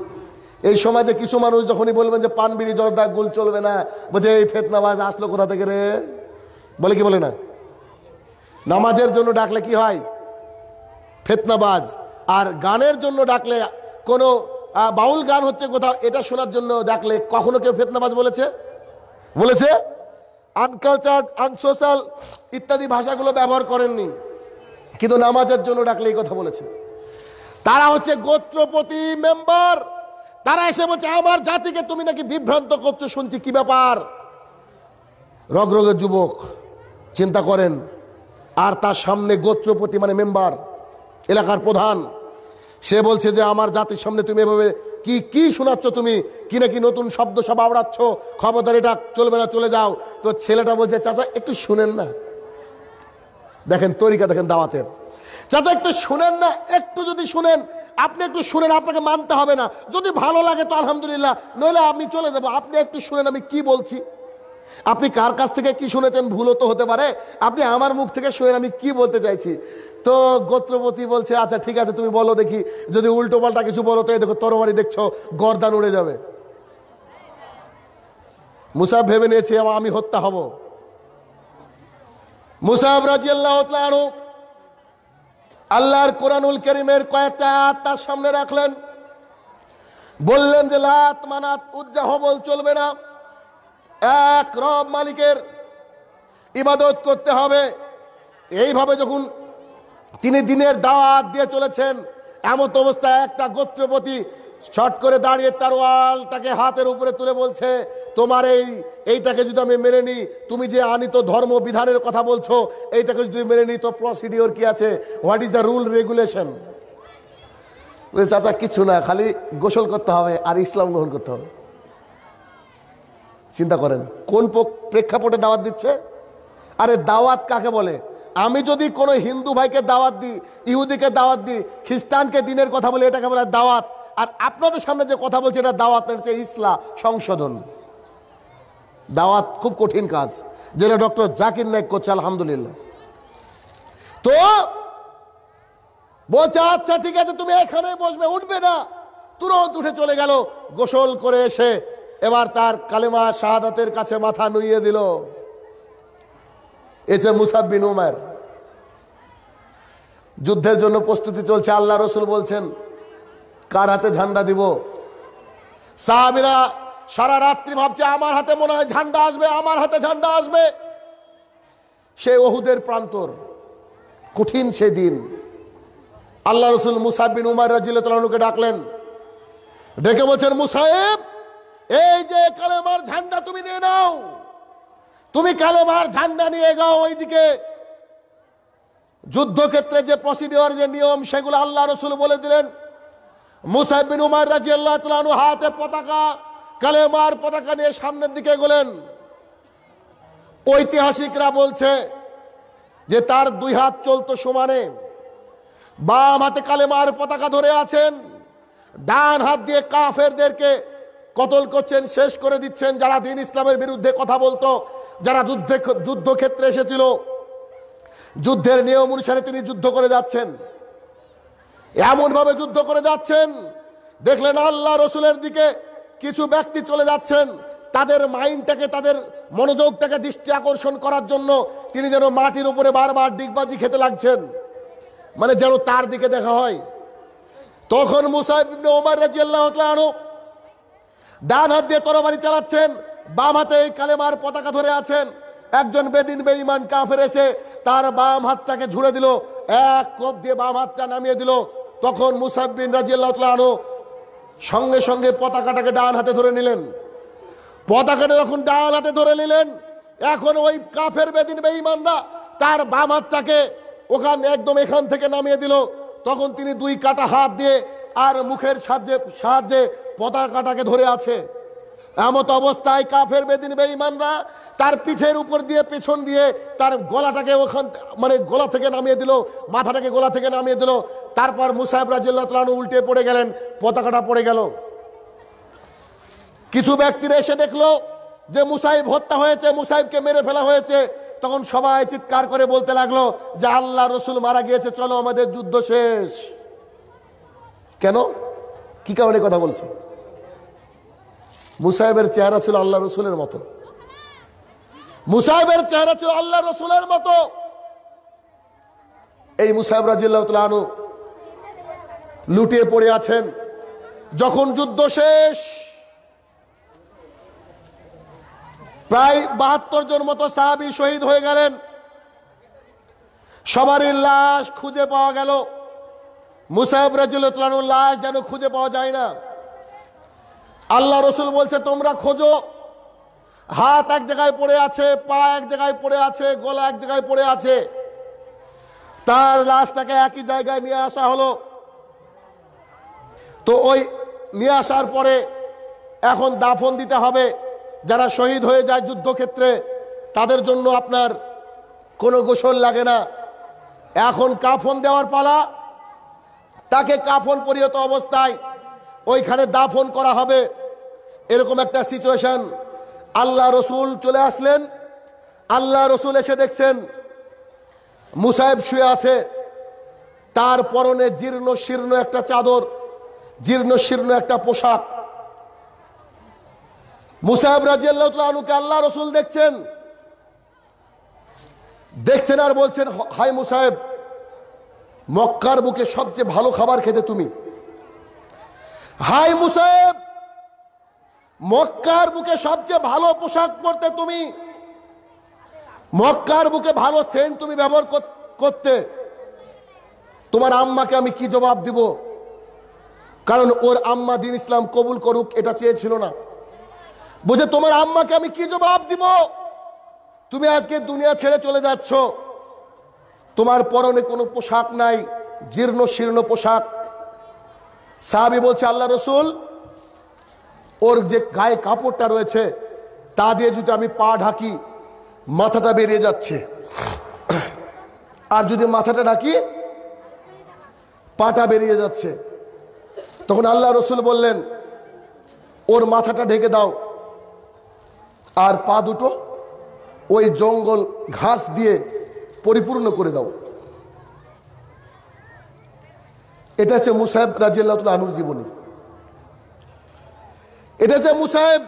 এই সমাজে কিছু মানুষ যখনই বলবেন যে পান বিড়ি জর্দা গোল চলবে না বলছে এই ফেতনাবাজ আসলো কোথা থেকে রে বলে কি বলে না নামাজের জন্য ডাকলে কি হয় ফেতনাবাজ আর গানের জন্য ডাকলে কোনো বাউল গান হচ্ছে কোথাও এটা শোনার জন্য ডাকলে কখনো কেউ ফেতনাবাজ বলেছে বলেছে আনকালচার আনসোশাল ইত্যাদি ভাষাগুলো ব্যবহার করেননি কিন্তু নামাজের জন্য ডাকলে এই কথা বলেছে তারা হচ্ছে গোত্রপতি মেম্বার তারা এসে বলছে আমার জাতিকে তুমি নাকি বিভ্রান্ত করছো শুনছি কি ব্যাপার রগ রগের যুবক চিন্তা করেন আর তার সামনে গোত্রপতি মানে মেম্বার এলাকার প্রধান সে বলছে যে আমার জাতির সামনে তুমি এভাবে কি কি শোনাচ্ছ তুমি কি নাকি নতুন শব্দ সব আওড়াচ্ছ খবরদার এটা চলবে না চলে যাও তো ছেলেটা বলছে চাচা একটু শুনেন না দেখেন তরিকা দেখেন দাওয়াতের চাচা একটু শুনেন না একটু যদি শুনেন আপনি একটু শুনেন আপনাকে মানতে হবে না যদি ভালো লাগে তো আলহামদুলিল্লাহ নইলে আমি চলে যাব আপনি একটু শুনেন আমি কি বলছি আপনি কার কাছ থেকে কি শুনেছেন ভুলও তো হতে পারে আপনি আমার মুখ থেকে শুনেন আমি কি বলতে চাইছি তো গোত্রপতি বলছে আচ্ছা ঠিক আছে তুমি বলো দেখি যদি উল্টো পাল্টা কিছু বলো তো এই দেখো তরবারি দেখছো গর্দান উড়ে যাবে মুসাফ ভেবে নিয়েছি আমি হত্যা হবো মুসাফ রাজিয়াল্লাহ আরো আল্লাহর কোরআনুল করিমের কয়েকটা আয়াত তার সামনে রাখলেন বললেন যে লাত মানাত উজ্জাহবল চলবে না এক রব মালিকের ইবাদত করতে হবে এইভাবে যখন তিনি দিনের দাওয়াত দিয়ে চলেছেন এমত অবস্থায় একটা গোত্রপতি শট করে দাঁড়িয়ে তার ওয়ালটাকে হাতের উপরে তুলে বলছে তোমার এই এইটাকে যদি আমি মেনে নিই তুমি যে আনিত ধর্ম বিধানের কথা বলছো এইটাকে যদি মেনে নিই তো প্রসিডিওর কি আছে what is the rule regulation চাচা কিছু না খালি গোসল করতে হবে আর ইসলাম গ্রহণ করতে হবে চিন্তা করেন কোন প্রেক্ষাপটে দাওয়াত দিচ্ছে আরে দাওয়াত কাকে বলে আমি যদি কোনো হিন্দু ভাইকে দাওয়াত দিই ইহুদিকে দাওয়াত দিই খ্রিস্টানকে দিনের কথা বলি এটাকে বলে দাওয়াত আর আপনাদের সামনে যে কথা বলছে এটা দাওয়াতের চেয়ে ইসলা সংশোধন দাওয়াত খুব কঠিন কাজ যেটা ডক্টর জাকির নায়ক করছে আলহামদুলিল্লাহ তো বলছে আচ্ছা ঠিক আছে তুমি এখানে বসবে উঠবে না তুরন্ত উঠে চলে গেল গোসল করে এসে এবার তার কালেমা শাহাদাতের কাছে মাথা নুইয়ে দিল এসে মুসাব্বিন উমার যুদ্ধের জন্য প্রস্তুতি চলছে আল্লাহ রসুল বলছেন কার হাতে ঝান্ডা দিব সাহাবিরা সারা রাত্রি ভাবছে আমার হাতে মনে হয় ঝান্ডা আসবে আমার হাতে ঝান্ডা আসবে সে ওহুদের প্রান্তর কঠিন সেদিন আল্লাহ রসুল মুসাহিন উমার রাজিলকে ডাকলেন ডেকে বলছেন মুসাহেব এই যে কালেমার ঝান্ডা তুমি নিয়ে নাও তুমি কালেমার ঝান্ডা নিয়ে গাও ওইদিকে যুদ্ধক্ষেত্রে যে প্রসিডিওর যে নিয়ম সেগুলো আল্লাহ রসুল বলে দিলেন মুসাইবিন উমার রাজি আল্লাহ তালু হাতে পতাকা কালেমার পতাকা নিয়ে সামনের দিকে গেলেন ঐতিহাসিকরা বলছে যে তার দুই হাত চলতো সমানে বাম হাতে কালেমার পতাকা ধরে আছেন ডান হাত দিয়ে কাফেরদেরকে কতল করছেন শেষ করে দিচ্ছেন যারা দিন ইসলামের বিরুদ্ধে কথা বলতো যারা যুদ্ধে যুদ্ধক্ষেত্রে এসেছিল যুদ্ধের নিয়ম অনুসারে তিনি যুদ্ধ করে যাচ্ছেন এমনভাবে যুদ্ধ করে যাচ্ছেন দেখলেন আল্লাহ রসুলের দিকে কিছু ব্যক্তি চলে যাচ্ছেন তাদের মাইন্ডটাকে তাদের মনোযোগটাকে দৃষ্টি আকর্ষণ করার জন্য তিনি যেন মাটির উপরে বারবার ডিগবাজি খেতে লাগছেন মানে যেন তার দিকে দেখা হয় তখন মুসাইবিন ডান হাত দিয়ে তরবারি চালাচ্ছেন বাম হাতে এই কালেমার পতাকা ধরে আছেন একজন বেদিন বেঈমান কাফের এসে তার বাম হাতটাকে ঝুড়ে দিল এক কোপ দিয়ে বাম হাতটা নামিয়ে দিল তখন মুসাববিন রাজিয়াল্লাহ আনো সঙ্গে সঙ্গে পতাকাটাকে ডান হাতে ধরে নিলেন পতাকাটা যখন ডান হাতে ধরে নিলেন এখন ওই কাফের বেদিন বেঈমানরা তার বামাতটাকে ওখান একদম এখান থেকে নামিয়ে দিল তখন তিনি দুই কাটা হাত দিয়ে আর মুখের সাহায্যে সাহায্যে পতাকাটাকে ধরে আছে এমত অবস্থায় কাফের বেদিন বেঈমানরা তার পিঠের উপর দিয়ে পেছন দিয়ে তার গলাটাকে ওখান মানে গলা থেকে নামিয়ে দিল মাথাটাকে গলা থেকে নামিয়ে দিল তারপর মুসাহেব রাজিল্লাহতালু উল্টে পড়ে গেলেন পতাকাটা পড়ে গেল কিছু ব্যক্তিরা এসে দেখলো যে মুসাইব হত্যা হয়েছে মুসাইবকে মেরে ফেলা হয়েছে তখন সবাই চিৎকার করে বলতে লাগলো যে আল্লাহ রসুল মারা গিয়েছে চলো আমাদের যুদ্ধ শেষ কেন কি কারণে কথা বলছে মুসাহেবের চেহারা ছিল আল্লাহ রসুলের মতো মুসাহেবের চেহারা ছিল আল্লাহ রসুলের মতো এই মুসাহেব রাজিল্লাহ আনু লুটিয়ে পড়ে আছেন যখন যুদ্ধ শেষ প্রায় বাহাত্তর জন মতো সাহাবি শহীদ হয়ে গেলেন সবারই লাশ খুঁজে পাওয়া গেল মুসাহেব রাজুল্লাহ লাশ যেন খুঁজে পাওয়া যায় না আল্লাহ রসুল বলছে তোমরা খোঁজো হাত এক জায়গায় পড়ে আছে পা এক জায়গায় পড়ে আছে গলা এক জায়গায় পড়ে আছে তার লাশটাকে একই জায়গায় নিয়ে আসা হলো তো ওই নিয়ে আসার পরে এখন দাফন দিতে হবে যারা শহীদ হয়ে যায় যুদ্ধক্ষেত্রে তাদের জন্য আপনার কোনো গোসল লাগে না এখন কাফন দেওয়ার পালা তাকে কাফন পরিহত অবস্থায় ওইখানে দাফন করা হবে এরকম একটা সিচুয়েশন আল্লাহ রসুল চলে আসলেন আল্লাহ রসুল এসে দেখছেন মুসাহেব শুয়ে আছে তার পরনে জীর্ণ শীর্ণ একটা চাদর জীর্ণ শীর্ণ একটা পোশাক মুসাহেব রাজিয়ালুকে আল্লাহ রসুল দেখছেন দেখছেন আর বলছেন হাই মুসাহেব মক্কার বুকে সবচেয়ে ভালো খাবার খেতে তুমি হাই মুসাহেব মক্কার বুকে সবচেয়ে ভালো পোশাক পরতে তুমি মক্কার বুকে ভালো সেন্ট তুমি ব্যবহার করতে তোমার আম্মাকে আমি কি জবাব দিব কারণ ওর আম্মা দিন ইসলাম কবুল করুক এটা চেয়েছিল না বুঝে তোমার আম্মাকে আমি কি জবাব দিব তুমি আজকে দুনিয়া ছেড়ে চলে যাচ্ছ তোমার পরনে কোনো পোশাক নাই জীর্ণ শীর্ণ পোশাক সাহাবি বলছে আল্লাহ রসুল ওর যে গায়ে কাপড়টা রয়েছে তা দিয়ে যদি আমি পা ঢাকি মাথাটা বেরিয়ে যাচ্ছে আর যদি মাথাটা ঢাকি পাটা বেরিয়ে যাচ্ছে তখন আল্লাহ রসুল বললেন ওর মাথাটা ঢেকে দাও আর পা দুটো ওই জঙ্গল ঘাস দিয়ে পরিপূর্ণ করে দাও এটা হচ্ছে মুসাহেব রাজিয়াল্লাহ আনুর জীবনী এটা যে মুসাহেব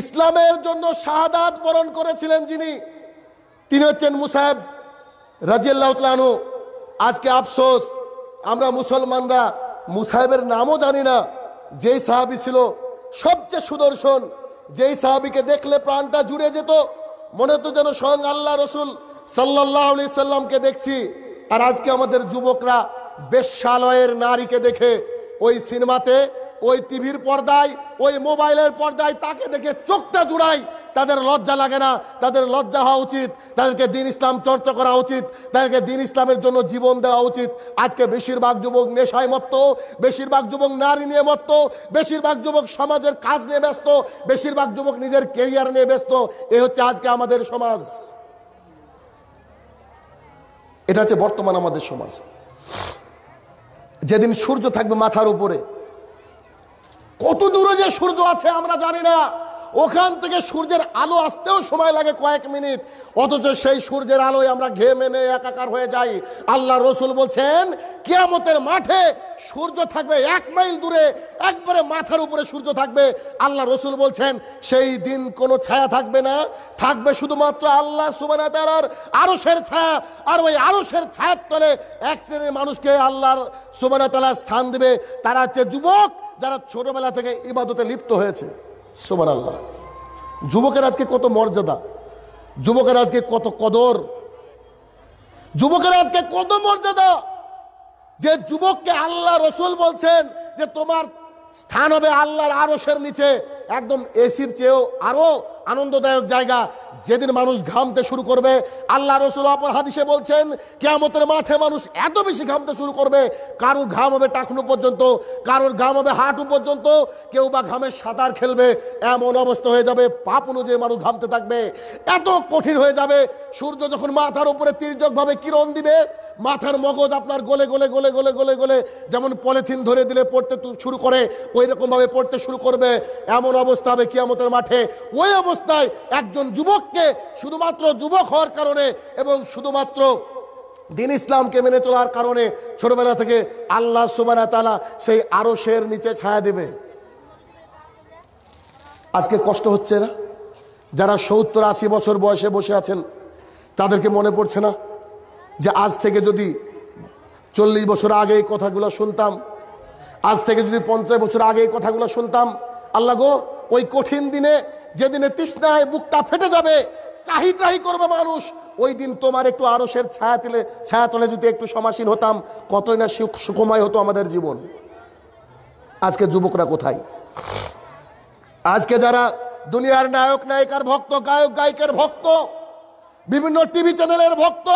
ইসলামের জন্য শাহাদাত বরণ করেছিলেন যিনি তিনি হচ্ছেন মুসাহেব রাজিয়াল্লাহ আজকে আফসোস আমরা মুসলমানরা মুসাহেবের নামও জানি না যেই সাহাবি ছিল সবচেয়ে সুদর্শন যেই সাহাবিকে দেখলে প্রাণটা জুড়ে যেত মনে তো যেন স্বয়ং আল্লাহ রসুল সাল্লাহ সাল্লামকে দেখছি আর আজকে আমাদের যুবকরা বেশ্যালয়ের নারীকে দেখে ওই সিনেমাতে ওই টিভির পর্দায় ওই মোবাইলের পর্দায় তাকে দেখে চোখটা জুড়াই তাদের লজ্জা লাগে না তাদের লজ্জা হওয়া উচিত তাদেরকে দিন ইসলাম চর্চা করা উচিত তাদেরকে দিন ইসলামের জন্য জীবন দেওয়া উচিত আজকে বেশিরভাগ যুবক নেশায় মত্ত বেশিরভাগ যুবক নারী নিয়ে মত্ত বেশিরভাগ যুবক সমাজের কাজ নিয়ে ব্যস্ত বেশিরভাগ যুবক নিজের কেরিয়ার নিয়ে ব্যস্ত এ হচ্ছে আজকে আমাদের সমাজ এটা হচ্ছে বর্তমান আমাদের সমাজ যেদিন সূর্য থাকবে মাথার উপরে কত দূরে যে সূর্য আছে আমরা জানি না ওখান থেকে সূর্যের আলো আসতেও সময় লাগে কয়েক মিনিট অথচ সেই সূর্যের আলোয় আমরা ঘে মেনে একাকার হয়ে যাই আল্লাহ রসুল বলছেন কিয়ামতের মাঠে সূর্য থাকবে এক মাইল দূরে একবারে মাথার উপরে সূর্য থাকবে আল্লাহ রসুল বলছেন সেই দিন কোনো ছায়া থাকবে না থাকবে শুধুমাত্র আল্লাহ সুবানা তালার আরসের ছায়া আর ওই আরসের ছায়ার তলে এক শ্রেণীর মানুষকে আল্লাহর সুবানা তালা স্থান দেবে তারা হচ্ছে যুবক যারা ছোটবেলা থেকে ইবাদতে লিপ্ত হয়েছে সোবার আল্লাহ যুবকের আজকে কত মর্যাদা যুবকের আজকে কত কদর যুবকের আজকে কত মর্যাদা যে যুবককে আল্লাহ রসুল বলছেন যে তোমার স্থান হবে আল্লাহর আরসের নিচে একদম এসির চেয়েও আরো আনন্দদায়ক জায়গা যেদিন মানুষ ঘামতে শুরু করবে আল্লাহ রসুল অপর হাদিসে বলছেন কেমতের মাঠে মানুষ এত বেশি ঘামতে শুরু করবে কারুর ঘাম হবে টাকনু পর্যন্ত কারুর ঘাম হবে হাঁটু পর্যন্ত কেউ বা ঘামের সাঁতার খেলবে এমন অবস্থা হয়ে যাবে পাপ অনুযায়ী মানুষ ঘামতে থাকবে এত কঠিন হয়ে যাবে সূর্য যখন মাথার উপরে তির্যকভাবে কিরণ দিবে মাথার মগজ আপনার গলে গলে গলে গলে গলে গলে যেমন পলিথিন ধরে দিলে পড়তে শুরু করে ওই রকমভাবে পড়তে শুরু করবে এমন এমন অবস্থা হবে কিয়ামতের মাঠে ওই অবস্থায় একজন যুবককে শুধুমাত্র যুবক হওয়ার কারণে এবং শুধুমাত্র দিন ইসলামকে মেনে চলার কারণে ছোটবেলা থেকে আল্লাহ সুবানা তালা সেই আরো শের নিচে ছায়া দেবে আজকে কষ্ট হচ্ছে না যারা সত্তর আশি বছর বয়সে বসে আছেন তাদেরকে মনে পড়ছে না যে আজ থেকে যদি চল্লিশ বছর আগে এই কথাগুলো শুনতাম আজ থেকে যদি পঞ্চাশ বছর আগে এই কথাগুলো শুনতাম আল্লাহ গো ওই কঠিন দিনে যেদিনে তৃষ্ণায় বুকটা ফেটে যাবে চাহি তাহি করবে মানুষ ওই দিন তোমার একটু আরসের ছায়া তেলে ছায়া তলে যদি একটু সমাসীন হতাম কতই না সুখ সুখময় হতো আমাদের জীবন আজকে যুবকরা কোথায় আজকে যারা দুনিয়ার নায়ক নায়িকার ভক্ত গায়ক গায়িকার ভক্ত বিভিন্ন টিভি চ্যানেলের ভক্ত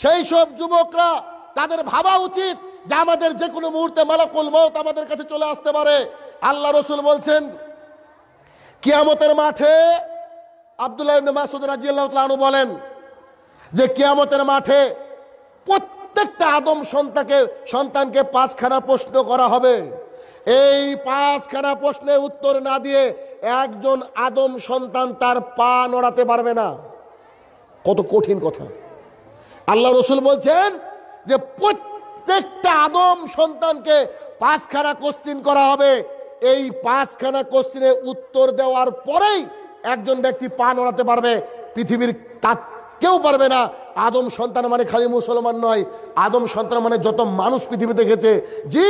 সেই সব যুবকরা তাদের ভাবা উচিত যে আমাদের যে কোনো মুহূর্তে মালাকুল মত আমাদের কাছে চলে আসতে পারে আল্লাহ রসুল বলছেন কিয়ামতের মাঠে আব্দুল্লাহ ইবনে মাসুদ রাজিয়াল্লাহু তাআলা বলেন যে কিয়ামতের মাঠে প্রত্যেকটা আদম সন্তানকে সন্তানকে পাঁচখানা প্রশ্ন করা হবে এই পাঁচখানা প্রশ্নের উত্তর না দিয়ে একজন আদম সন্তান তার পা নড়াতে পারবে না কত কঠিন কথা আল্লাহ রসুল বলছেন যে প্রত্যেকটা আদম সন্তানকে পাঁচখানা কোশ্চিন করা হবে এই পাঁচখানা কোশ্চেনের উত্তর দেওয়ার পরেই একজন ব্যক্তি পা নড়াতে পারবে পৃথিবীর তার কেউ পারবে না আদম সন্তান মানে খালি মুসলমান নয় আদম সন্তান মানে যত মানুষ পৃথিবীতে গেছে জি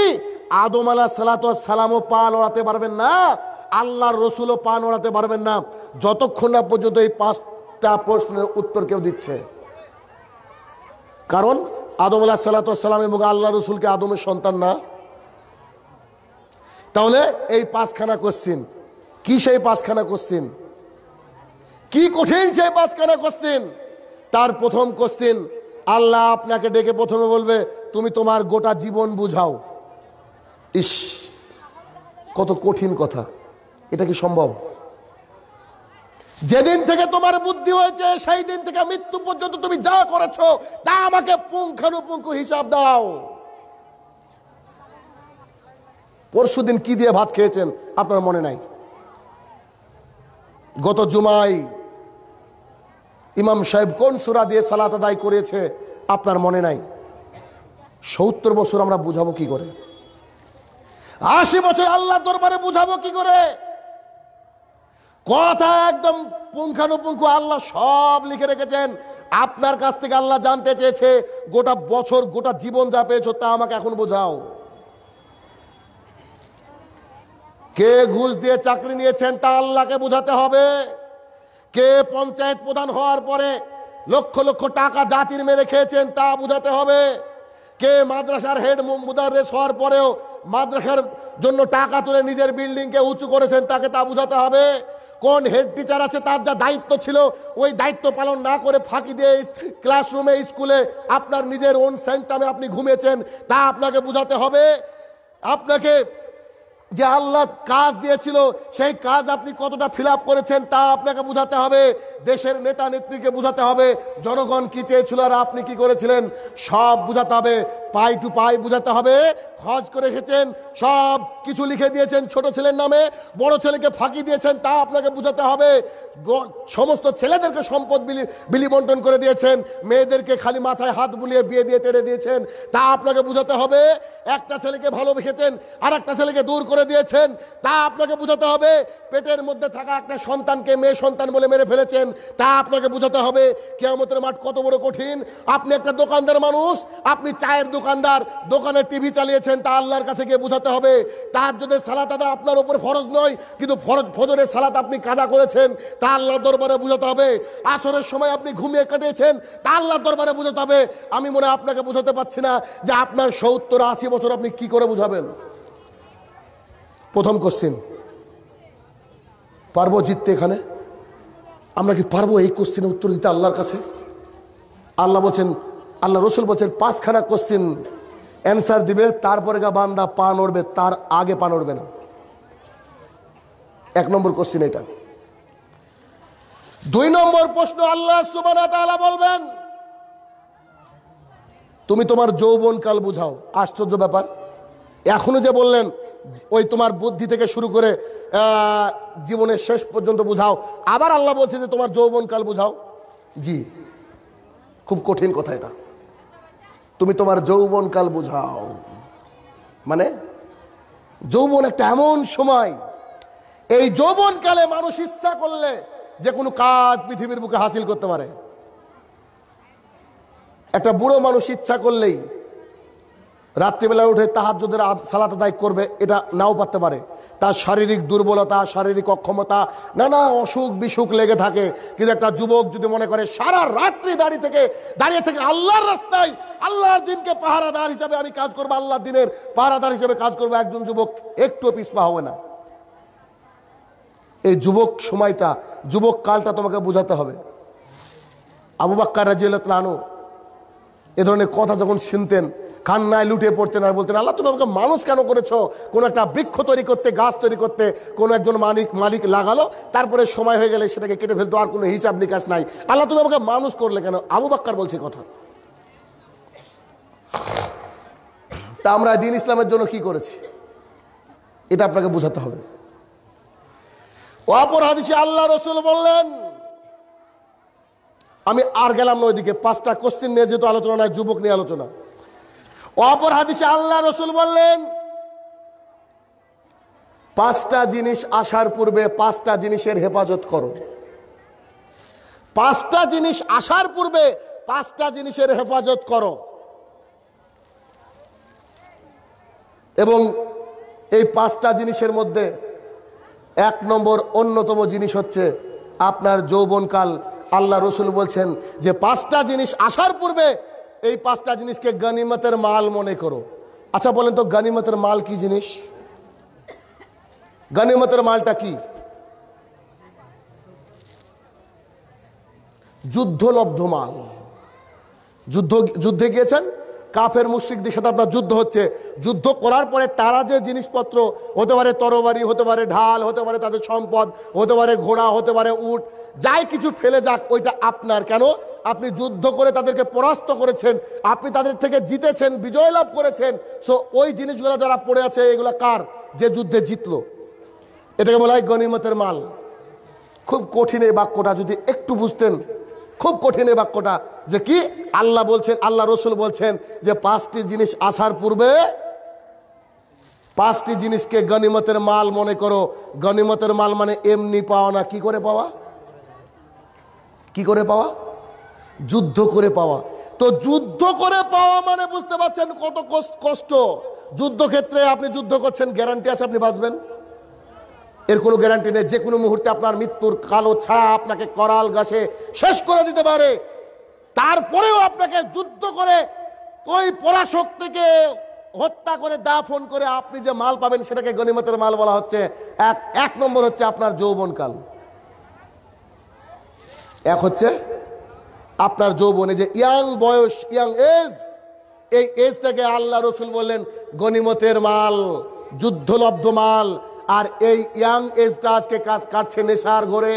আদম আলা সালাত সালামও পা নড়াতে পারবেন না আল্লাহর রসুলও পা নড়াতে পারবেন না যতক্ষণ না পর্যন্ত এই পাঁচটা প্রশ্নের উত্তর কেউ দিচ্ছে কারণ আদম আলাহ সাল্লা সাল্লাম এবং আল্লাহ রসুলকে আদমের সন্তান না তাহলে এই পাঁচখানা কোশ্চিন কি সেই পাঁচখানা কোশ্চিন কি কঠিন সেই পাঁচখানা কোশ্চিন তার প্রথম কোশ্চিন আল্লাহ আপনাকে ডেকে প্রথমে বলবে তুমি তোমার গোটা জীবন বুঝাও ইস কত কঠিন কথা এটা কি সম্ভব যেদিন থেকে তোমার বুদ্ধি হয়েছে সেই দিন থেকে মৃত্যু পর্যন্ত তুমি যা করেছ তা আমাকে পুঙ্খানুপুঙ্খ হিসাব দাও পরশু দিন কী দিয়ে ভাত খেয়েছেন আপনার মনে নাই গত জুমাই ইমাম সাহেব কোন সুরা দিয়ে সালাত আদায় করেছে আপনার মনে নাই সত্তর বছর আমরা বুঝাবো কি করে আশি বছর আল্লাহ দরবারে বুঝাবো কি করে কথা একদম পুঙ্খানুপুঙ্খ আল্লাহ সব লিখে রেখেছেন আপনার কাছ থেকে আল্লাহ জানতে চেয়েছে গোটা বছর গোটা জীবন যা পেয়েছ তা আমাকে এখন বোঝাও কে ঘুষ দিয়ে চাকরি নিয়েছেন তা আল্লাহকে বোঝাতে হবে কে পঞ্চায়েত প্রধান হওয়ার পরে লক্ষ লক্ষ টাকা জাতির মেরে খেয়েছেন তা বোঝাতে হবে কে মাদ্রাসার হেড মুদারেস হওয়ার পরেও মাদ্রাসার জন্য টাকা তুলে নিজের বিল্ডিংকে উঁচু করেছেন তাকে তা বোঝাতে হবে কোন হেড টিচার আছে তার যা দায়িত্ব ছিল ওই দায়িত্ব পালন না করে ফাঁকি দিয়ে ক্লাসরুমে স্কুলে আপনার নিজের ওন সেন্টামে আপনি ঘুমিয়েছেন তা আপনাকে বোঝাতে হবে আপনাকে যে আল্লাহ কাজ দিয়েছিল সেই কাজ আপনি কতটা ফিল করেছেন তা আপনাকে বুঝাতে হবে দেশের নেতা নেত্রীকে বুঝাতে হবে জনগণ কি চেয়েছিল আর আপনি কি করেছিলেন সব বুঝাতে হবে পাই টু পাই বুঝাতে হবে হজ করে এসেছেন সব কিছু লিখে দিয়েছেন ছোট ছেলের নামে বড় ছেলেকে ফাঁকি দিয়েছেন তা আপনাকে বুঝাতে হবে সমস্ত ছেলেদেরকে সম্পদ বিলি বিলিবন্টন করে দিয়েছেন মেয়েদেরকে খালি মাথায় হাত বুলিয়ে বিয়ে দিয়ে তেড়ে দিয়েছেন তা আপনাকে বুঝাতে হবে একটা ছেলেকে ভালোবেসেছেন আর একটা ছেলেকে দূর করে করে দিয়েছেন তা আপনাকে বোঝাতে হবে পেটের মধ্যে থাকা একটা সন্তানকে মেয়ে সন্তান বলে মেরে ফেলেছেন তা আপনাকে বোঝাতে হবে কেয়ামতের মাঠ কত বড় কঠিন আপনি একটা দোকানদার মানুষ আপনি চায়ের দোকানদার দোকানে টিভি চালিয়েছেন তা আল্লাহর কাছে গিয়ে বোঝাতে হবে তার যদি সালাত আদা আপনার উপর ফরজ নয় কিন্তু ফরজ ফজরের সালাত আপনি কাজা করেছেন তা আল্লাহর দরবারে বোঝাতে হবে আসরের সময় আপনি ঘুমিয়ে কাটিয়েছেন তা আল্লাহর দরবারে বোঝাতে হবে আমি মনে আপনাকে বোঝাতে পারছি না যে আপনার সত্তর আশি বছর আপনি কি করে বোঝাবেন প্রথম কোশ্চেন পারবো জিততে এখানে আমরা কি পারবো এই কোশ্চেনের উত্তর দিতে আল্লাহর কাছে আল্লাহ বলছেন আল্লাহ রসুল বলছেন পাঁচখানা কোশ্চেন অ্যান্সার দিবে তারপরে গা বান্দা পা নড়বে তার আগে পা নড়বে না এক নম্বর কোশ্চেন এটা দুই নম্বর প্রশ্ন আল্লাহ সুবানা বলবেন তুমি তোমার যৌবনকাল বুঝাও আশ্চর্য ব্যাপার এখনো যে বললেন ওই তোমার বুদ্ধি থেকে শুরু করে জীবনের শেষ পর্যন্ত বুঝাও আবার আল্লাহ বলছে যে তোমার যৌবনকাল বুঝাও জি খুব কঠিন কথা এটা তুমি তোমার যৌবনকাল বুঝাও মানে যৌবন একটা এমন সময় এই যৌবনকালে মানুষ ইচ্ছা করলে যে কোনো কাজ পৃথিবীর বুকে হাসিল করতে পারে একটা বুড়ো মানুষ ইচ্ছা করলেই রাত্রিবেলা উঠে যদি সালাত আদায় করবে এটা নাও পারতে পারে তার শারীরিক দুর্বলতা শারীরিক অক্ষমতা নানা অসুখ বিসুখ লেগে থাকে কিন্তু একটা যুবক যদি মনে করে সারা রাত্রি দাঁড়িয়ে থেকে দাঁড়িয়ে থেকে আল্লাহর রাস্তায় আল্লাহর দিনকে পাহারাদার হিসাবে আমি কাজ করবো আল্লাহর দিনের পাহারাদার হিসাবে কাজ করবো একজন যুবক একটু পিছপা হবে না এই যুবক সময়টা যুবক কালটা তোমাকে বোঝাতে হবে আবু বাক্কার রাজিউল্লাহ আনো এ ধরনের কথা যখন শুনতেন কান্নায় লুটে পড়তেন আর বলতেন আল্লাহ তুমি আমাকে মানুষ কেন করেছো কোনো একটা বৃক্ষ তৈরি করতে গাছ তৈরি করতে কোনো একজন মালিক মালিক লাগালো তারপরে সময় হয়ে গেলে সেটাকে কেটে ফেলতো আর কোনো হিসাব নিকাশ নাই আল্লাহ তুমি আমাকে মানুষ করলে কেন আবু বাক্কার বলছে কথা তা আমরা দিন ইসলামের জন্য কি করেছি এটা আপনাকে বোঝাতে হবে অপর হাদিসে আল্লাহ রসুল বললেন আমি আর গেলাম না ওইদিকে পাঁচটা কোশ্চিন নিয়ে যেহেতু আলোচনা নয় যুবক নিয়ে আলোচনা অপর হাদিসে আল্লাহ রসুল বললেন পাঁচটা জিনিস আসার পূর্বে পাঁচটা জিনিসের হেফাজত করো পাঁচটা জিনিস আসার পূর্বে পাঁচটা জিনিসের হেফাজত করো এবং এই পাঁচটা জিনিসের মধ্যে এক নম্বর অন্যতম জিনিস হচ্ছে আপনার যৌবনকাল আল্লাহ রসুল বলছেন যে পাঁচটা জিনিস আসার পূর্বে এই পাঁচটা জিনিসকে গনিমতের মাল মনে করো আচ্ছা বলেন তো গনিমতের মাল কি জিনিস গনিমতের মালটা কি যুদ্ধলব্ধ মাল যুদ্ধ যুদ্ধে গিয়েছেন কাফের মুশ্রিকদের সাথে আপনার যুদ্ধ হচ্ছে যুদ্ধ করার পরে তারা যে জিনিসপত্র হতে পারে তরবারি হতে পারে ঢাল হতে পারে তাদের সম্পদ হতে পারে ঘোড়া হতে পারে উট যাই কিছু ফেলে যাক ওইটা আপনার কেন আপনি যুদ্ধ করে তাদেরকে পরাস্ত করেছেন আপনি তাদের থেকে জিতেছেন বিজয় লাভ করেছেন সো ওই জিনিসগুলো যারা পড়ে আছে এগুলো কার যে যুদ্ধে জিতলো এটাকে বলা হয় গণিমতের মাল খুব কঠিন এই বাক্যটা যদি একটু বুঝতেন খুব কঠিন এই বাক্যটা যে কি আল্লাহ বলছেন আল্লাহ রসুল বলছেন যে পাঁচটি জিনিস আসার পূর্বে পাঁচটি জিনিসকে গনিমতের মাল মনে করো গণিমতের মাল মানে এমনি পাওয়া না কি করে পাওয়া কি করে পাওয়া যুদ্ধ করে পাওয়া তো যুদ্ধ করে পাওয়া মানে বুঝতে পারছেন কত কষ্ট যুদ্ধক্ষেত্রে আপনি যুদ্ধ করছেন গ্যারান্টি আছে আপনি বাঁচবেন এর কোনো গ্যারান্টি নেই যে কোনো মুহূর্তে আপনার মৃত্যুর কালো ছায়া আপনাকে করাল গাছে শেষ করে দিতে পারে তারপরেও আপনাকে যুদ্ধ করে ওই থেকে হত্যা করে দাফন করে আপনি যে মাল পাবেন সেটাকে গণিমতের মাল বলা হচ্ছে এক এক নম্বর হচ্ছে আপনার যৌবনকাল এক হচ্ছে আপনার যৌবনে যে ইয়াং বয়স ইয়াং এজ এই এজটাকে আল্লাহ রসুল বললেন গণিমতের মাল যুদ্ধলব্ধ মাল আর এই ইয়াং এজটা আজকে কাটছে নেশার ঘরে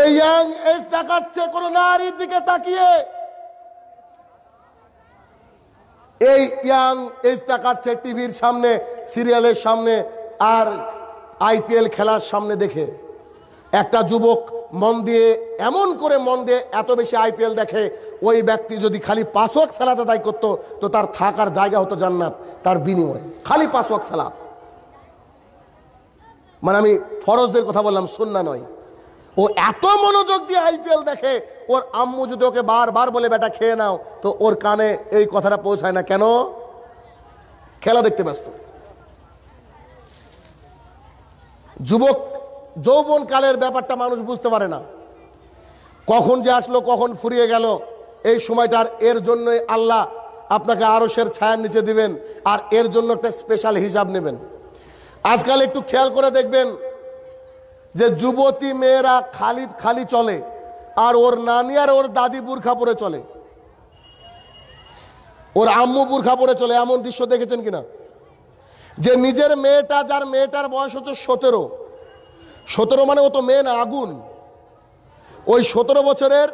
এই ইয়াং এজটা কাটছে কোনো নারীর দিকে তাকিয়ে এই ইয়াং এজটা কাটছে টিভির সামনে সিরিয়ালের সামনে আর আইপিএল খেলার সামনে দেখে একটা যুবক মন দিয়ে এমন করে মন দিয়ে এত বেশি আইপিএল দেখে ওই ব্যক্তি যদি খালি পাঁচ ওয়াক সালাদ আদায় করতো তো তার থাকার জায়গা হতো জান্নাত তার বিনিময় খালি পাঁচ ওয়াক সালাদ মানে আমি ফরজদের কথা বললাম সন্না নয় ও এত মনোযোগ দিয়ে আইপিএল দেখে ওর আম্মু যদি ওকে বারবার বলে বেটা খেয়ে নাও তো ওর কানে এই কথাটা পৌঁছায় না কেন খেলা দেখতে ব্যস্ত যুবক যৌবন কালের ব্যাপারটা মানুষ বুঝতে পারে না কখন যে আসলো কখন ফুরিয়ে গেল এই সময়টার এর জন্যই আল্লাহ আপনাকে সের ছায়ার নিচে দিবেন আর এর জন্য একটা স্পেশাল হিসাব নেবেন আজকাল একটু খেয়াল করে দেখবেন যে যুবতী মেয়েরা খালি খালি চলে আর ওর নানি আর ওর দাদি বুর্খা পরে চলে ওর আম্মু বুর্খা পরে চলে এমন দৃশ্য দেখেছেন কিনা যে নিজের মেয়েটা যার মেয়েটার বয়স হচ্ছে সতেরো সতেরো মানে ও তো মেয়ে না আগুন ওই সতেরো বছরের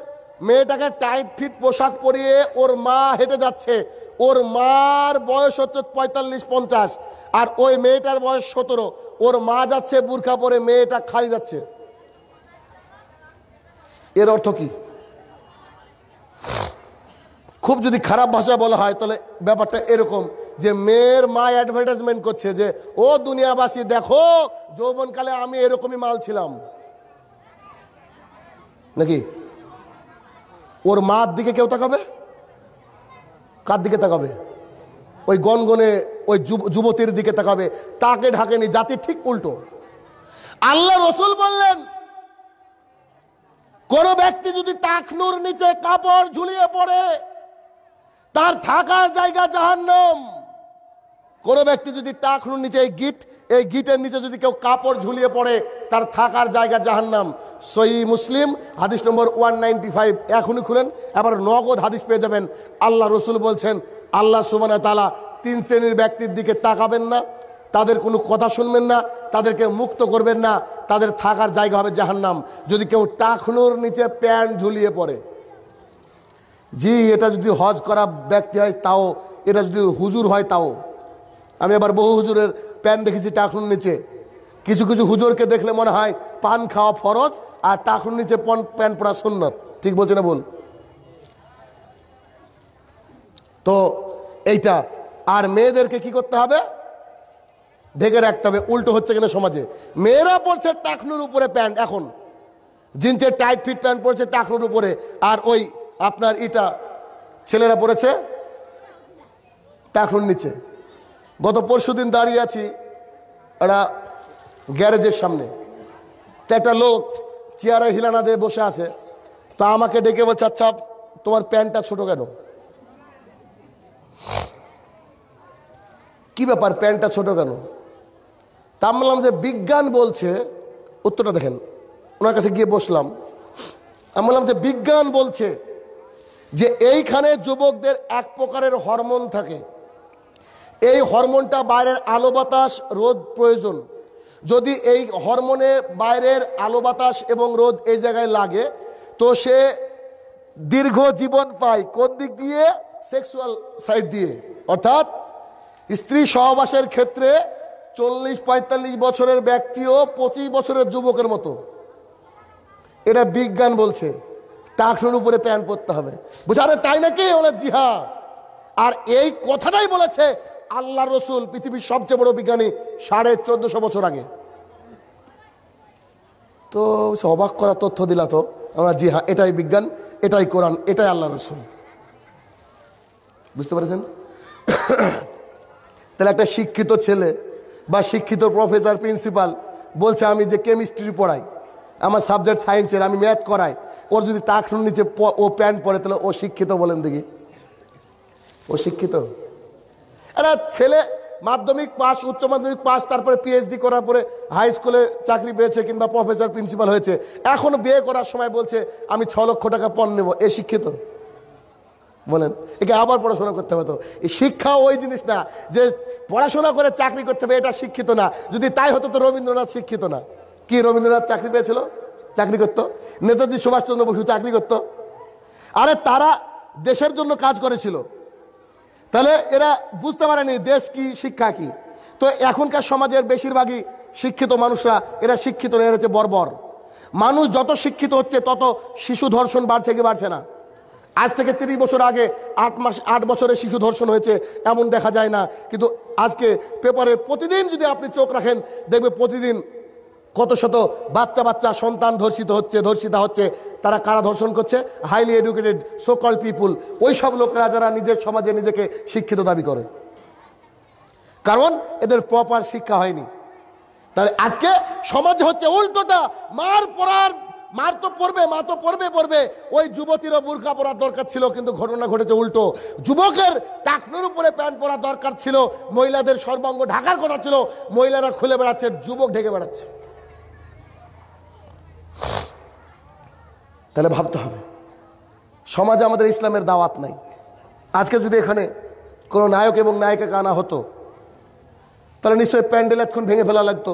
মেয়েটাকে টাইট ফিট পোশাক পরিয়ে ওর মা হেঁটে যাচ্ছে ওর মার বয়স হচ্ছে পঁয়তাল্লিশ পঞ্চাশ আর ওই মেয়েটার বয়স সতেরো ওর মা যাচ্ছে বুর্খা পরে মেয়েটা খালি যাচ্ছে এর অর্থ কি খুব যদি খারাপ ভাষা বলা হয় তাহলে ব্যাপারটা এরকম যে মেয়ের মা অ্যাডভার্টাইজমেন্ট করছে যে ও দুনিয়াবাসী দেখো যৌবনকালে আমি এরকমই মাল ছিলাম নাকি ওর মার দিকে কেউ তাকাবে কার দিকে তাকাবে ওই গনগনে ওই যুবতীর দিকে তাকাবে তাকে ঢাকেনি জাতি ঠিক উল্টো আল্লাহ রসুল বললেন কোন ব্যক্তি যদি টাকনুর নিচে কাপড় ঝুলিয়ে পড়ে তার থাকার জায়গা জাহান্নাম কোনো ব্যক্তি যদি টাকনুর নিচে এই গিট এই গিটের নিচে যদি কেউ কাপড় ঝুলিয়ে পড়ে তার থাকার জায়গা জাহান্নাম সই মুসলিম হাদিস নম্বর ওয়ান নাইনটি ফাইভ এখনই খুলেন আবার নগদ হাদিস পেয়ে যাবেন আল্লাহ রসুল বলছেন আল্লাহ সুবানা তালা তিন শ্রেণীর ব্যক্তির দিকে তাকাবেন না তাদের কোনো কথা শুনবেন না তাদেরকে মুক্ত করবেন না তাদের থাকার জায়গা হবে জাহান্নাম যদি কেউ টাকনুর নিচে প্যান্ট ঝুলিয়ে পড়ে জি এটা যদি হজ করা ব্যক্তি হয় তাও এটা যদি হুজুর হয় তাও আমি আবার বহু হুজুরের প্যান্ট দেখেছি টাকনুর নিচে কিছু কিছু হুজুরকে দেখলে মনে হয় পান খাওয়া ফরজ আর টাকনুর নিচে প্যান্ট পরা শুননা ঠিক বলছে না বল তো এইটা আর মেয়েদেরকে কি করতে হবে ঢেকে রাখতে হবে উল্টো হচ্ছে কিনা সমাজে মেয়েরা পড়ছে টাকনুর উপরে প্যান্ট এখন জিন্সের টাইট ফিট প্যান্ট পড়ছে টাকনুর উপরে আর ওই আপনার ইটা ছেলেরা পড়েছে টাকনুর নিচে গত পরশু দিন দাঁড়িয়ে আছি একটা গ্যারেজের সামনে তো একটা লোক চেয়ারে হিলানা দিয়ে বসে আছে তা আমাকে ডেকে বলছে আচ্ছা তোমার প্যান্টটা ছোটো কেন কি ব্যাপার প্যান্টটা ছোট কেন তা বললাম যে বিজ্ঞান বলছে উত্তরটা দেখেন ওনার কাছে গিয়ে বসলাম আমি বললাম যে বিজ্ঞান বলছে যে এইখানে যুবকদের এক প্রকারের হরমোন থাকে এই হরমোনটা বাইরের আলো বাতাস রোদ প্রয়োজন যদি এই হরমোনে বাইরের আলো বাতাস এবং রোদ এই জায়গায় লাগে তো সে দীর্ঘ জীবন পায় কোন দিক দিয়ে সেক্সুয়াল সাইড দিয়ে অর্থাৎ স্ত্রী সহবাসের ক্ষেত্রে চল্লিশ পঁয়তাল্লিশ বছরের ব্যক্তিও পঁচিশ বছরের যুবকের মতো এটা বিজ্ঞান বলছে টাকশোর উপরে প্যান পরতে হবে বুঝে আরে তাই নাকি বলে জি হ্যাঁ আর এই কথাটাই বলেছে আল্লাহ রসুল পৃথিবীর সবচেয়ে বড় বিজ্ঞানী সাড়ে চোদ্দশো বছর আগে তো অবাক করা তথ্য দিলা তো আমরা জি হ্যাঁ এটাই বিজ্ঞান এটাই কোরআন এটাই আল্লাহ রসুল বুঝতে পারছেন তাহলে একটা শিক্ষিত ছেলে বা শিক্ষিত প্রফেসর প্রিন্সিপাল বলছে আমি যে কেমিস্ট্রি পড়াই আমার সাবজেক্ট সায়েন্সের আমি ম্যাথ করাই ওর যদি টাকনুর নিচে ও প্যান্ট পরে তাহলে ও শিক্ষিত বলেন দেখি ও শিক্ষিত একটা ছেলে মাধ্যমিক পাশ উচ্চ মাধ্যমিক পাশ তারপরে পিএইচডি করার পরে হাই স্কুলে চাকরি পেয়েছে কিংবা প্রফেসর প্রিন্সিপাল হয়েছে এখন বিয়ে করার সময় বলছে আমি ছ লক্ষ টাকা পণ নেব এ শিক্ষিত বলেন একে আবার পড়াশোনা করতে হতো এই শিক্ষা ওই জিনিস না যে পড়াশোনা করে চাকরি করতে হবে এটা শিক্ষিত না যদি তাই হতো তো রবীন্দ্রনাথ শিক্ষিত না কি রবীন্দ্রনাথ চাকরি পেয়েছিল চাকরি করতো নেতাজি সুভাষচন্দ্র বসু চাকরি করতো আরে তারা দেশের জন্য কাজ করেছিল তাহলে এরা বুঝতে পারেনি দেশ কি শিক্ষা কি তো এখনকার সমাজের বেশিরভাগই শিক্ষিত মানুষরা এরা শিক্ষিত এরা হচ্ছে বর্বর মানুষ যত শিক্ষিত হচ্ছে তত শিশু ধর্ষণ বাড়ছে কি বাড়ছে না আজ থেকে তিরিশ বছর আগে আট মাস আট বছরে শিশু ধর্ষণ হয়েছে এমন দেখা যায় না কিন্তু আজকে পেপারে প্রতিদিন যদি আপনি চোখ রাখেন দেখবে প্রতিদিন কত শত বাচ্চা বাচ্চা সন্তান ধর্ষিত হচ্ছে ধর্ষিতা হচ্ছে তারা কারা ধর্ষণ করছে হাইলি এডুকেটেড সোকল পিপুল ওই সব লোকেরা যারা নিজের সমাজে নিজেকে শিক্ষিত দাবি করে কারণ এদের প্রপার শিক্ষা হয়নি তাহলে আজকে সমাজে হচ্ছে উল্টোটা মার পড়ার মার তো পড়বে মা তো পড়বে পড়বে ওই যুবতীরও বুর্খা পরার দরকার ছিল কিন্তু ঘটনা ঘটেছে উল্টো যুবকের টাকনোর উপরে প্যান্ট পরার দরকার ছিল মহিলাদের সর্বাঙ্গ ঢাকার কথা ছিল মহিলারা খুলে বেড়াচ্ছে যুবক ঢেকে বেড়াচ্ছে তাহলে ভাবতে হবে সমাজে আমাদের ইসলামের দাওয়াত নাই আজকে যদি এখানে কোনো নায়ক এবং নায়িকাকে আনা হতো তাহলে নিশ্চয়ই প্যান্ডেল এক্ষণ ভেঙে ফেলা লাগতো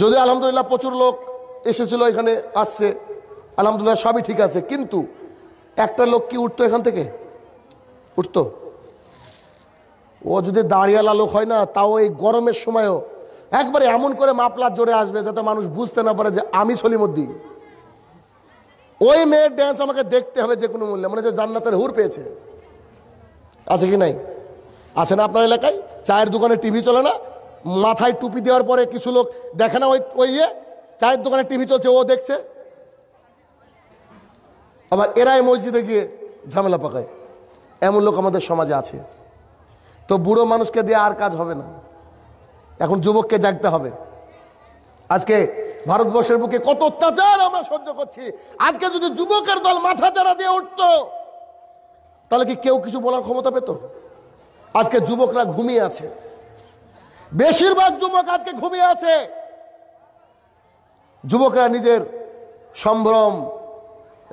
যদিও আলহামদুলিল্লাহ প্রচুর লোক এসেছিল এখানে আসছে আলহামদুলিল্লাহ সবই ঠিক আছে কিন্তু একটা লোক কি উঠতো এখান থেকে উঠতো ও যদি দাঁড়িয়ালা লোক হয় না তাও এই গরমের সময়ও একবারে এমন করে মাপলার জোরে আসবে যাতে মানুষ বুঝতে না পারে যে আমি সলিমদ্দি ওই মেয়ের ড্যান্স আমাকে দেখতে হবে যে কোনো মূল্যে মনে হচ্ছে জান্নাতের হুর পেয়েছে আছে কি নাই আছে না আপনার এলাকায় চায়ের দোকানে টিভি চলে না মাথায় টুপি দেওয়ার পরে কিছু লোক দেখে না ওই ওই ইয়ে? চায়ের দোকানে টিভি চলছে ও দেখছে আবার এরাই মসজিদে গিয়ে ঝামেলা পাকায় এমন লোক আমাদের সমাজে আছে তো বুড়ো মানুষকে দিয়ে আর কাজ হবে না এখন যুবককে জাগতে হবে আজকে ভারতবর্ষের বুকে কত অত্যাচার আমরা সহ্য করছি আজকে যদি যুবকের দল মাথা চারা দিয়ে উঠত তাহলে কি কেউ কিছু বলার ক্ষমতা পেত আজকে যুবকরা ঘুমিয়ে আছে বেশিরভাগ যুবক আজকে ঘুমিয়ে আছে যুবকরা নিজের সম্ভ্রম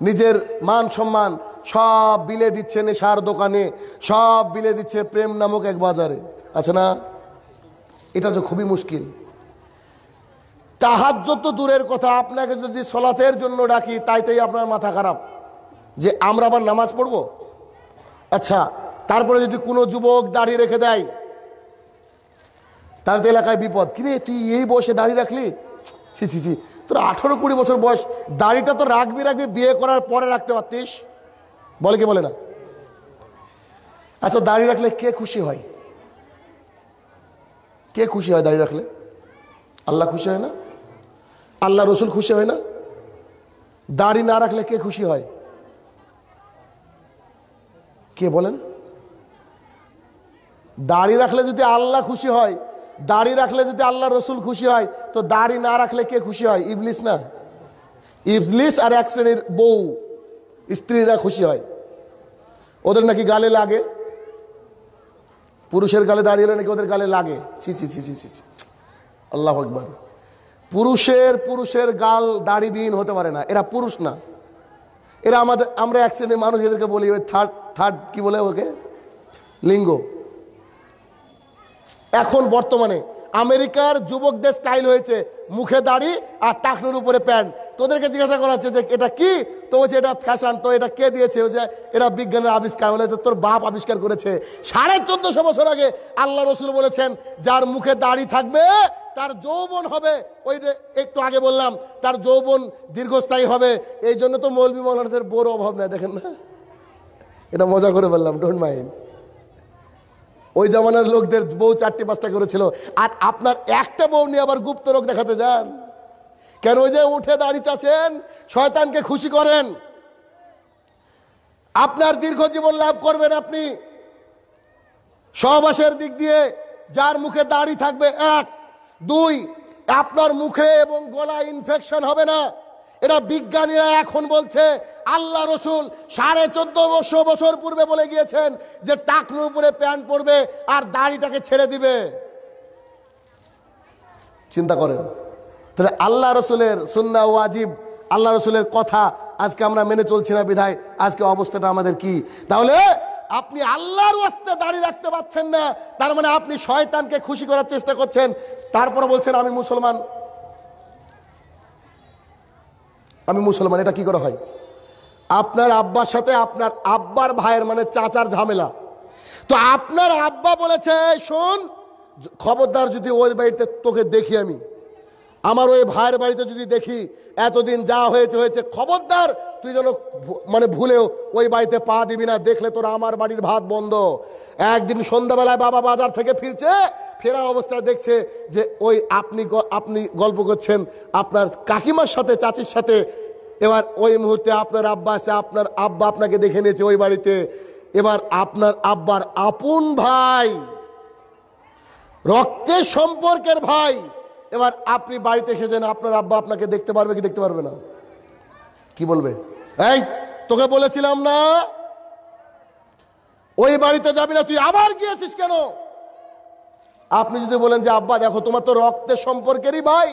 নিজের মান সম্মান সব বিলে দিচ্ছে নেশার দোকানে সব বিলে দিচ্ছে প্রেম নামক এক বাজারে আছে না এটা তো খুবই মুশকিল তাহাজ তো দূরের কথা আপনাকে যদি সলাতের জন্য ডাকি তাইতেই আপনার মাথা খারাপ যে আমরা আবার নামাজ পড়ব আচ্ছা তারপরে যদি কোনো যুবক দাঁড়িয়ে রেখে দেয় তার এলাকায় বিপদ কিরে তুই এই বসে দাঁড়িয়ে রাখলি ছি ছি ছি তোর আঠেরো কুড়ি বছর বয়স দাড়িটা তো রাখবি রাখবি বিয়ে করার পরে রাখতে পারতিস বলে কি বলে না আচ্ছা দাড়ি রাখলে কে খুশি হয় কে খুশি হয় দাড়ি রাখলে আল্লাহ খুশি হয় না আল্লাহ রসুল খুশি হয় না দাড়ি না রাখলে কে খুশি হয় কে বলেন দাড়ি রাখলে যদি আল্লাহ খুশি হয় দাড়ি রাখলে যদি আল্লাহ রসুল খুশি হয় তো দাড়ি না রাখলে কে খুশি হয় ইবলিস না ইবলিস আর এক শ্রেণীর বউ স্ত্রীরা খুশি হয় ওদের নাকি গালে লাগে পুরুষের গালে দাঁড়িয়ে নাকি ওদের গালে লাগে ছি ছি ছি ছি ছি ছি আল্লাহ আকবর পুরুষের পুরুষের গাল দাড়িবিহীন হতে পারে না এরা পুরুষ না এরা আমাদের আমরা এক শ্রেণীর মানুষ এদেরকে বলি ওই থার্ড থার্ড কী বলে ওকে লিঙ্গ এখন বর্তমানে আমেরিকার যুবকদের স্টাইল হয়েছে মুখে দাড়ি আর টাকনুর উপরে প্যান্ট তোদেরকে জিজ্ঞাসা করা হচ্ছে যে এটা কি তো বলছে এটা ফ্যাশন তো এটা কে দিয়েছে যে এটা বিজ্ঞানের আবিষ্কার বলে তোর বাপ আবিষ্কার করেছে সাড়ে চোদ্দশো বছর আগে আল্লাহ রসুল বলেছেন যার মুখে দাড়ি থাকবে তার যৌবন হবে ওই যে একটু আগে বললাম তার যৌবন দীর্ঘস্থায়ী হবে এই জন্য তো মৌলবী মৌলানাদের বড় অভাব নেই দেখেন না এটা মজা করে বললাম ডোন্ট মাইন্ড ওই জামানার লোকদের বউ চারটে পাঁচটা করেছিল আর আপনার একটা বউ নিয়ে আবার গুপ্ত রোগ দেখাতে যান কেন ওই যে উঠে দাঁড়িয়ে চাষেন শয়তানকে খুশি করেন আপনার দীর্ঘ জীবন লাভ করবেন আপনি সহবাসের দিক দিয়ে যার মুখে দাঁড়িয়ে থাকবে এক দুই আপনার মুখে এবং গলা ইনফেকশন হবে না এরা বিজ্ঞানীরা এখন বলছে আল্লাহ রসুল সাড়ে চোদ্দ বছর বছর পূর্বে বলে গিয়েছেন যে টাকনুর উপরে প্যান্ট পরবে আর দাড়িটাকে ছেড়ে দিবে চিন্তা করেন তাহলে আল্লাহ রসুলের সুন্না ওয়াজিব আল্লাহ রসুলের কথা আজকে আমরা মেনে চলছি না বিধায় আজকে অবস্থাটা আমাদের কি তাহলে আপনি আল্লাহর ওয়াস্তে দাঁড়িয়ে রাখতে পারছেন না তার মানে আপনি শয়তানকে খুশি করার চেষ্টা করছেন তারপর বলছেন আমি মুসলমান আমি মুসলমান এটা কি করা হয় আপনার আব্বার সাথে আপনার আব্বার ভাইয়ের মানে চাচার ঝামেলা তো আপনার আব্বা বলেছে শোন খবরদার যদি ওই বাড়িতে তোকে দেখি আমি আমার ওই ভাইয়ের বাড়িতে যদি দেখি এতদিন যা হয়েছে হয়েছে খবরদার তুই যেন মানে ভুলেও ওই বাড়িতে পা দিবি না দেখলে তোরা আমার বাড়ির ভাত বন্ধ একদিন সন্ধ্যাবেলায় বাবা বাজার থেকে ফিরছে ফেরা অবস্থায় দেখছে যে ওই আপনি আপনি গল্প করছেন আপনার কাকিমার সাথে চাচির সাথে এবার ওই মুহূর্তে আপনার আব্বা আছে আপনার আব্বা আপনাকে দেখে নিয়েছে ওই বাড়িতে এবার আপনার আব্বার আপন ভাই রক্তের সম্পর্কের ভাই এবার আপনি বাড়িতে এসেছেন আপনার আব্বা আপনাকে দেখতে পারবে কি দেখতে পারবে না কি বলবে এই তোকে বলেছিলাম না ওই বাড়িতে যাবি না তুই আবার গিয়েছিস কেন আপনি যদি বলেন যে আব্বা দেখো তোমার তো রক্তের সম্পর্কেরই ভাই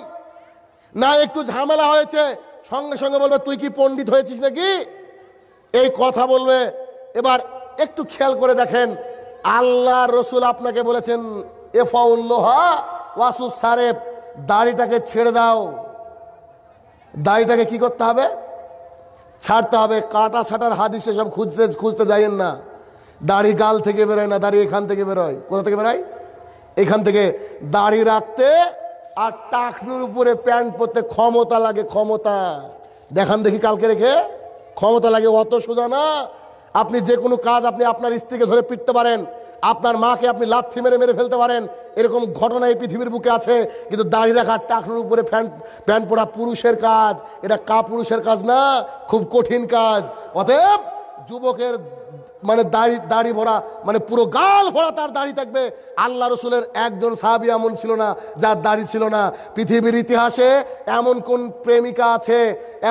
না একটু ঝামেলা হয়েছে সঙ্গে সঙ্গে বলবে তুই কি পণ্ডিত হয়েছিস নাকি এই কথা বলবে এবার একটু খেয়াল করে দেখেন আল্লাহ রসুল আপনাকে বলেছেন এফাউল্লোহা ওয়াসু সারেফ দাড়িটাকে ছেড়ে দাও দাড়িটাকে কি করতে হবে ছাড়তে হবে কাটা ছাটার হাদিসে সব খুঁজতে খুঁজতে যাইয়েন না দাড়ি গাল থেকে বেরোয় না দাড়ি এখান থেকে বেরোয় কোথা থেকে বেরোয় এখান থেকে দাড়ি রাখতে আর টাকনুর উপরে প্যান্ট পরতে ক্ষমতা লাগে ক্ষমতা দেখান দেখি কালকে রেখে ক্ষমতা লাগে অত সোজা না আপনি যে কোনো কাজ আপনি আপনার স্ত্রীকে ধরে পিটতে পারেন আপনার মাকে আপনি লাথি মেরে মেরে ফেলতে পারেন এরকম ঘটনা এই পৃথিবীর বুকে আছে কিন্তু দাঁড়িয়ে রাখা টাকলুর উপরে ফ্যান প্যান্ট পরা পুরুষের কাজ এটা কা পুরুষের কাজ না খুব কঠিন কাজ অতএব যুবকের মানে দাড়ি দাড়ি ভরা মানে পুরো গাল ভরা তার দাড়ি থাকবে আল্লাহ রসুলের একজন সাহাবি এমন ছিল না যার দাড়ি ছিল না পৃথিবীর ইতিহাসে এমন কোন প্রেমিকা আছে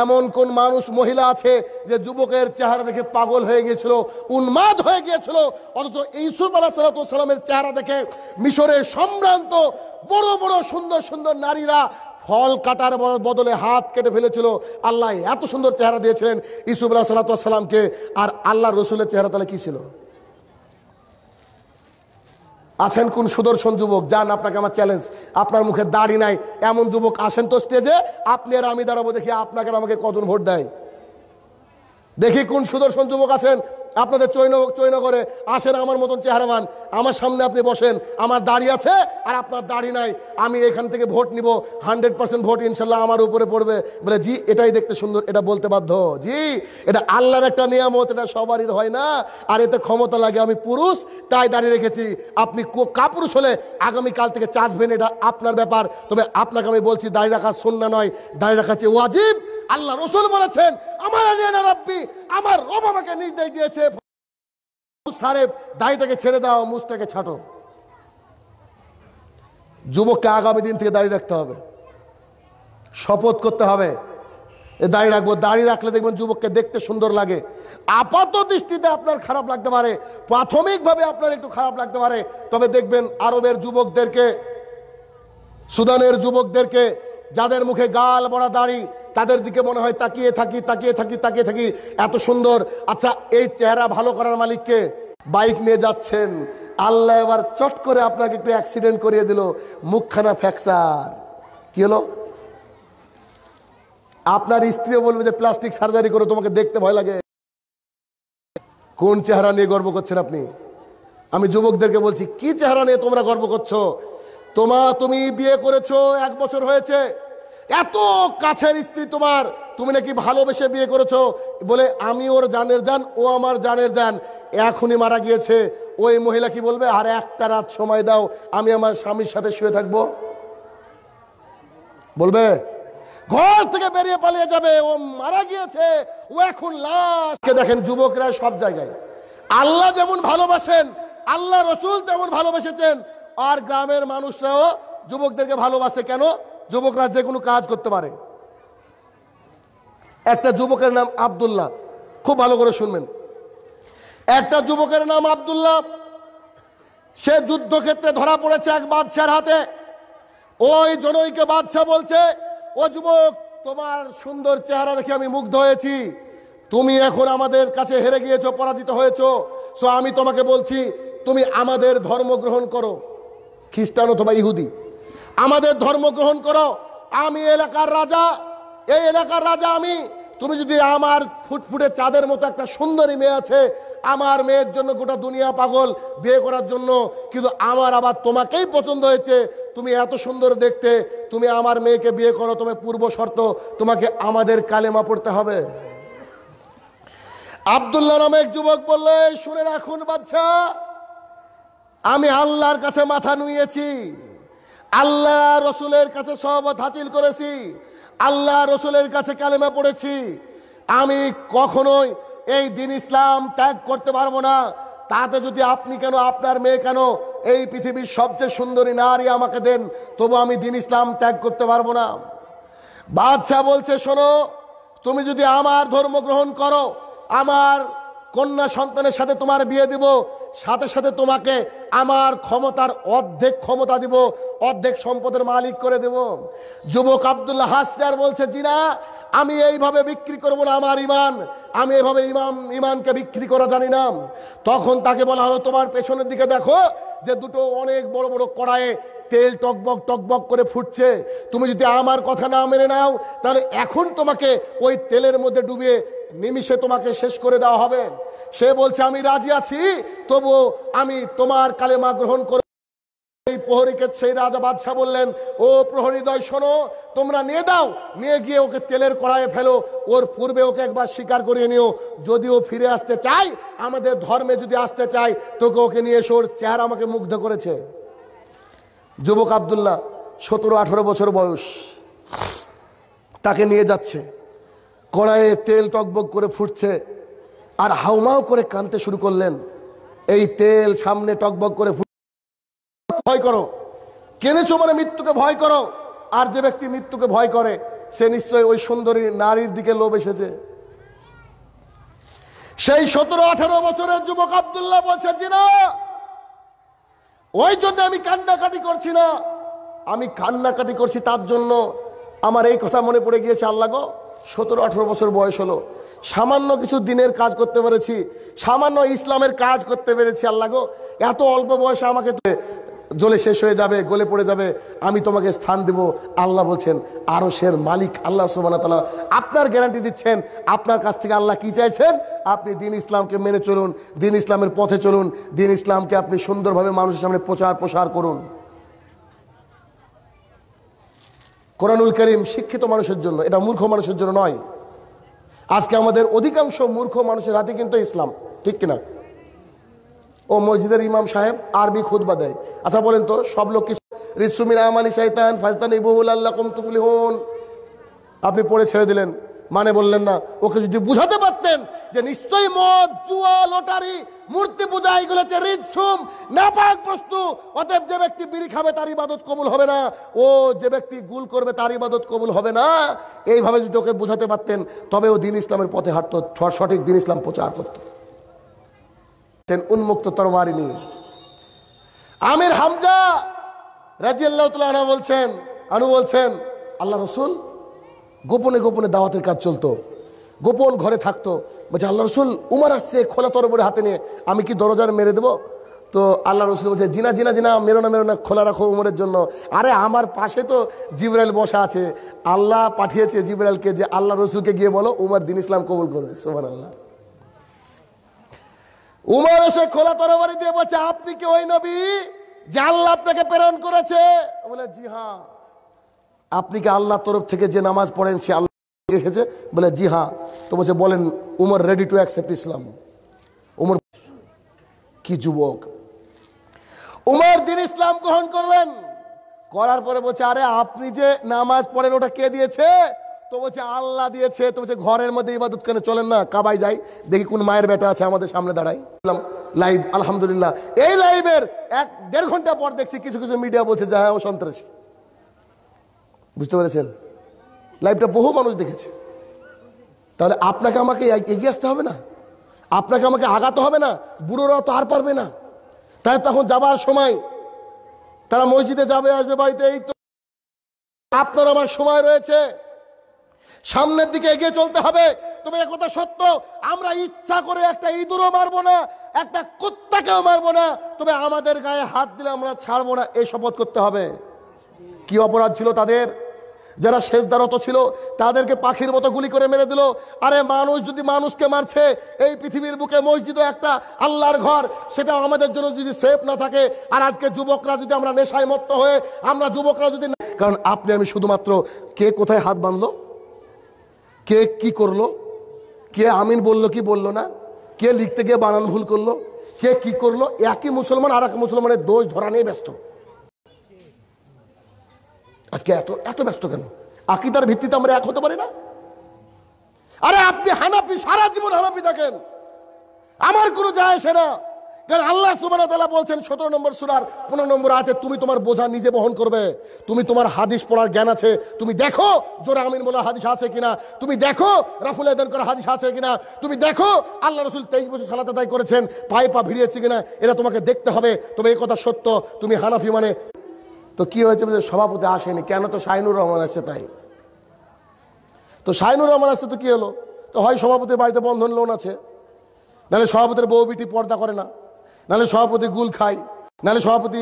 এমন কোন মানুষ মহিলা আছে যে যুবকের চেহারা দেখে পাগল হয়ে গিয়েছিল উন্মাদ হয়ে গিয়েছিল অথচ ইসুফ আলাহ সালাতামের চেহারা দেখে মিশরের সম্ভ্রান্ত বড় বড় সুন্দর সুন্দর নারীরা ফল কাটার বদলে হাত কেটে ফেলেছিল আল্লাহ এত সুন্দর চেহারা দিয়েছিলেন ইসুফ আল্লাহ সাল্লাতামকে আর আল্লাহ রসুলের চেহারা তাহলে কী ছিল আছেন কোন সুদর্শন যুবক যান আপনাকে আমার চ্যালেঞ্জ আপনার মুখে দাড়ি নাই এমন যুবক আসেন তো স্টেজে আপনি আর আমি দাঁড়াবো দেখি আপনাকে আমাকে কজন ভোট দেয় দেখি কোন সুদর্শন যুবক আছেন আপনাদের চৈন চৈনগরে আসেন আমার মতন চেহারাবান আমার সামনে আপনি বসেন আমার দাড়ি আছে আর আপনার দাড়ি নাই আমি এখান থেকে ভোট নিব হান্ড্রেড পার্সেন্ট ভোট ইনশাল্লাহ আমার উপরে পড়বে বলে জি এটাই দেখতে সুন্দর এটা বলতে বাধ্য জি এটা আল্লাহর একটা নিয়ামত এটা সবারই হয় না আর এতে ক্ষমতা লাগে আমি পুরুষ তাই দাঁড়িয়ে রেখেছি আপনি কাপুরুষ হলে আগামীকাল থেকে চাষবেন এটা আপনার ব্যাপার তবে আপনাকে আমি বলছি দাঁড়িয়ে রাখা শূন্য নয় দাঁড়িয়ে রাখা চেয়ে ওয়াজিব আল্লাহ রসুল বলেছেন আমার রব্বি আমার রব আমাকে নির্দেশ দিয়েছে সারেব দাড়িটাকে ছেড়ে দাও মুসটাকে ছাটো যুবককে আগামী দিন থেকে দাড়ি রাখতে হবে শপথ করতে হবে এ দাড়ি রাখবো দাড়ি রাখলে দেখবেন যুবককে দেখতে সুন্দর লাগে আপাত দৃষ্টিতে আপনার খারাপ লাগতে পারে প্রাথমিকভাবে আপনার একটু খারাপ লাগতে পারে তবে দেখবেন আরবের যুবকদেরকে সুদানের যুবকদেরকে যাদের মুখে গাল বড়া দাড়ি তাদের দিকে মনে হয় তাকিয়ে থাকি তাকিয়ে থাকি তাকিয়ে থাকি এত সুন্দর আচ্ছা এই চেহারা ভালো করার মালিককে বাইক নিয়ে যাচ্ছেন আল্লাহ এবার চট করে আপনাকে একটু অ্যাক্সিডেন্ট করিয়ে দিল মুখখানা ফ্যাকচার কি হলো আপনার স্ত্রীও বলবে যে প্লাস্টিক সার্জারি করে তোমাকে দেখতে ভয় লাগে কোন চেহারা নিয়ে গর্ব করছেন আপনি আমি যুবকদেরকে বলছি কি চেহারা নিয়ে তোমরা গর্ব করছো তোমা তুমি বিয়ে করেছো এক বছর হয়েছে এত কাছের স্ত্রী তোমার তুমি নাকি ভালোবেসে বিয়ে করেছো বলে আমি ওর জানের যান ও আমার জানের যান এখনই মারা গিয়েছে ওই মহিলা কি বলবে আর একটা রাত সময় দাও আমি আমার স্বামীর সাথে শুয়ে থাকবো বলবে ঘর থেকে বেরিয়ে পালিয়ে যাবে ও মারা গিয়েছে ও এখন লাশকে দেখেন যুবকরা সব জায়গায় আল্লাহ যেমন ভালোবাসেন আল্লাহ রসুল তেমন ভালোবেসেছেন আর গ্রামের মানুষরাও যুবকদেরকে ভালোবাসে কেন যুবকরা যে কোনো কাজ করতে পারে একটা যুবকের নাম আবদুল্লাহ খুব ভালো করে শুনবেন একটা যুবকের নাম আবদুল্লাহ সে যুদ্ধক্ষেত্রে ধরা পড়েছে এক বাদশার হাতে ওই জনৈকে বাদশাহ বলছে ও যুবক তোমার সুন্দর চেহারা দেখে আমি মুগ্ধ হয়েছি তুমি এখন আমাদের কাছে হেরে গিয়েছো পরাজিত হয়েছো সো আমি তোমাকে বলছি তুমি আমাদের ধর্ম গ্রহণ করো খ্রিস্টান অথবা ইহুদি আমাদের ধর্ম গ্রহণ করো আমি এলাকার রাজা এই এলাকার রাজা আমি তুমি যদি আমার ফুটফুটে চাঁদের মতো একটা সুন্দরী মেয়ে আছে আমার মেয়ের জন্য গোটা দুনিয়া পাগল বিয়ে করার জন্য কিন্তু আমার আবার তোমাকেই পছন্দ হয়েছে তুমি এত সুন্দর দেখতে তুমি আমার মেয়েকে বিয়ে করো তোমার পূর্ব শর্ত তোমাকে আমাদের কালেমা পড়তে হবে আবদুল্লাহ নামে এক যুবক বললে শুনে রাখুন বাচ্চা আমি আল্লাহর কাছে মাথা নুয়েছি আল্লাহ রসুলের কাছে সহবত হাসিল করেছি আল্লাহ রসুলের কাছে কালেমা পড়েছি আমি কখনোই এই দিন ইসলাম ত্যাগ করতে পারবো না তাতে যদি আপনি কেন আপনার মেয়ে কেন এই পৃথিবীর সবচেয়ে সুন্দরী নারী আমাকে দেন তবু আমি দিন ইসলাম ত্যাগ করতে পারবো না বাদশাহ বলছে শোনো তুমি যদি আমার ধর্ম গ্রহণ করো আমার কন্যা সন্তানের সাথে তোমার বিয়ে দিব সাথে সাথে তোমাকে আমার ক্ষমতার অর্ধেক ক্ষমতা দিব অর্ধেক সম্পদের মালিক করে দেব যুবক আবদুল্লাহ হাসিয়ার বলছে জিনা আমি এইভাবে বিক্রি করব না আমার ইমান আমি এইভাবে ইমাম ইমানকে বিক্রি করা জানি না তখন তাকে বলা হলো তোমার পেছনের দিকে দেখো যে দুটো অনেক বড় বড় কড়ায়ে তেল টকবক টকবক করে ফুটছে তুমি যদি আমার কথা না মেনে নাও তাহলে এখন তোমাকে ওই তেলের মধ্যে ডুবিয়ে নিমিষে তোমাকে শেষ করে দেওয়া হবে সে বলছে আমি রাজি আছি তবু আমি তোমার কালেমা গ্রহণ করে এই প্রহরীকে সেই রাজা বাদশাহ বললেন ও দয় শোনো তোমরা নিয়ে দাও নিয়ে গিয়ে ওকে তেলের কড়াইয়ে ফেলো ওর পূর্বে ওকে একবার স্বীকার করিয়ে নিও যদি ও ফিরে আসতে চায় আমাদের ধর্মে যদি আসতে চায় তোকে ওকে নিয়ে এসো ওর চেহারা আমাকে মুগ্ধ করেছে যুবক আবদুল্লাহ সতেরো আঠেরো বছর বয়স তাকে নিয়ে যাচ্ছে কড়াইয়ে তেল টকবক করে ফুটছে আর হাউমাও করে কানতে শুরু করলেন এই তেল সামনে টকবক করে ভয় করো কেনেছো মানে মৃত্যুকে ভয় করো আর যে ব্যক্তি মৃত্যুকে ভয় করে সে নিশ্চয় ওই সুন্দরী নারীর দিকে লোভ এসেছে সেই সতেরো আঠারো বছরের যুবক আবদুল্লাহ বলছে না ওই জন্য আমি কান্নাকাটি করছি না আমি কান্নাকাটি করছি তার জন্য আমার এই কথা মনে পড়ে গিয়েছে আল্লাহ গো সতেরো আঠেরো বছর বয়স হলো সামান্য কিছু দিনের কাজ করতে পেরেছি সামান্য ইসলামের কাজ করতে পেরেছি আল্লাহ গো এত অল্প বয়সে আমাকে জলে শেষ হয়ে যাবে গলে পড়ে যাবে আমি তোমাকে স্থান দেব আল্লাহ বলছেন আরো সের মালিক আল্লাহ সুবানা তালা আপনার গ্যারান্টি দিচ্ছেন আপনার কাছ থেকে আল্লাহ কি চাইছেন আপনি দিন ইসলামকে মেনে চলুন দিন ইসলামের পথে চলুন দিন ইসলামকে আপনি সুন্দরভাবে মানুষের সামনে প্রচার প্রসার করুন কোরআনুল করিম শিক্ষিত মানুষের জন্য এটা মূর্খ মানুষের জন্য নয় আজকে আমাদের অধিকাংশ মূর্খ মানুষের হাতে কিন্তু ইসলাম ঠিক কিনা ও মসজিদের ইমাম সাহেব আরবি খুদবা দেয় আচ্ছা বলেন তো সব লোক কিছু শাইতান ফাজতান আপনি পড়ে ছেড়ে দিলেন মানে বললেন না ওকে যদি বুঝাতে পারতেন যে নিশ্চয়ই মদ জুয়া লটারি মূর্তি পূজা এগুলো হচ্ছে রিজসুম নাপাক বস্তু অতএব যে ব্যক্তি বিড়ি খাবে তার ইবাদত কবুল হবে না ও যে ব্যক্তি গুল করবে তার ইবাদত কবুল হবে না এইভাবে যদি ওকে বুঝাতে পারতেন তবে ও দিন ইসলামের পথে হাঁটতো সঠিক দিন ইসলাম প্রচার করত উন্মুক্ত তরবারি নিয়ে আমির হামজা রাজিয়াল্লাহ বলছেন আনু বলছেন আল্লাহ রসুল গোপনে গোপনে দাওয়াতের কাজ চলতো গোপন ঘরে থাকতো বলছে আল্লাহ রসুল উমার আসছে খোলা তরবরে হাতে নিয়ে আমি কি দরজার মেরে দেবো তো আল্লাহ রসুল বলছে জিনা জিনা জিনা মেরো না মেরো না খোলা রাখো উমরের জন্য আরে আমার পাশে তো জিবরাইল বসা আছে আল্লাহ পাঠিয়েছে জিবরাইলকে যে আল্লাহ রসুলকে গিয়ে বলো উমার দিন ইসলাম কবুল করবে সোমান আল্লাহ উমার এসে খোলা তরবারি দিয়ে বলছে আপনি কি ওই নবী যে আল্লাহ আপনাকে প্রেরণ করেছে বলে জি হ্যাঁ আপনি কি আল্লাহ তরফ থেকে যে নামাজ পড়েন সে আল্লাহ রেখেছে বলে জি হ্যাঁ তো বলছে বলেন Umar ready to accept Islam Umar কি যুবক উমর দিন ইসলাম গ্রহণ করলেন করার পরে বলছে আরে আপনি যে নামাজ পড়েন ওটা কে দিয়েছে তো বলছে আল্লাহ দিয়েছে তো বলছে ঘরের মধ্যে ইবাদত কেন চলেন না কাবাই যাই দেখি কোন মায়ের বেটা আছে আমাদের সামনে দাঁড়াই লাইভ আলহামদুলিল্লাহ এই লাইভের এক দেড় ঘন্টা পর দেখছি কিছু কিছু মিডিয়া বলছে যে হ্যাঁ ও সন্ত্রাসী বুঝতে পেরেছেন লাইভটা বহু মানুষ দেখেছে তাহলে আপনাকে আমাকে এগিয়ে আসতে হবে না আপনাকে আমাকে আগাতে হবে না বুড়োরাও তো আর পারবে না তাই তখন যাবার সময় তারা মসজিদে যাবে আসবে বাড়িতে এই তো আপনার আমার সময় রয়েছে সামনের দিকে এগিয়ে চলতে হবে তবে একথা সত্য আমরা ইচ্ছা করে একটা ইঁদুরও মারবো না একটা কুত্তাকেও মারবো না তবে আমাদের গায়ে হাত দিলে আমরা ছাড়বো না এই শপথ করতে হবে কি অপরাধ ছিল তাদের যারা শেষদারত ছিল তাদেরকে পাখির মতো গুলি করে মেরে দিল আরে মানুষ যদি মানুষকে মারছে এই পৃথিবীর বুকে মসজিদও একটা আল্লাহর ঘর সেটা আমাদের জন্য যদি সেফ না থাকে আর আজকে যুবকরা যদি আমরা নেশায় মত্ত হয়ে আমরা যুবকরা যদি কারণ আপনি আমি শুধুমাত্র কে কোথায় হাত বাঁধলো কে কি করলো কে আমিন বললো কি বললো না কে লিখতে গিয়ে বানান ভুল করলো কে কি করলো একই মুসলমান আর এক মুসলমানের দোষ ধরা নিয়ে ব্যস্ত আজকে এত এত ব্যস্ত কেন আকিদার ভিত্তিতে আমরা এক হতে পারি না আরে আপনি হানাপি সারা জীবন হানাপি দেখেন আমার কোনো যায় সে না কারণ আল্লাহ সুবাহতাল্লাহ বলছেন সতেরো নম্বর সুরার পনেরো নম্বর আছে তুমি তোমার বোঝা নিজে বহন করবে তুমি তোমার হাদিস পড়ার জ্ঞান আছে তুমি দেখো জোরা আমিন বলার হাদিস আছে কিনা তুমি দেখো রাফুল আদান করার হাদিস আছে কিনা তুমি দেখো আল্লাহ রসুল তেইশ বছর সালাত আদায় করেছেন পায়ে পা ভিড়িয়েছে কিনা এরা তোমাকে দেখতে হবে তবে এই কথা সত্য তুমি হানাফি মানে তো কি হয়েছে বলছে সভাপতি আসেনি কেন তো শাহিনুর রহমান আসছে তাই তো শাহিনুর রহমান আসছে তো কি হলো তো হয় সভাপতির বাড়িতে বন্ধন লোন আছে নাহলে সভাপতির বউ বিটি পর্দা করে না নাহলে সভাপতি গুল খায় নাহলে সভাপতি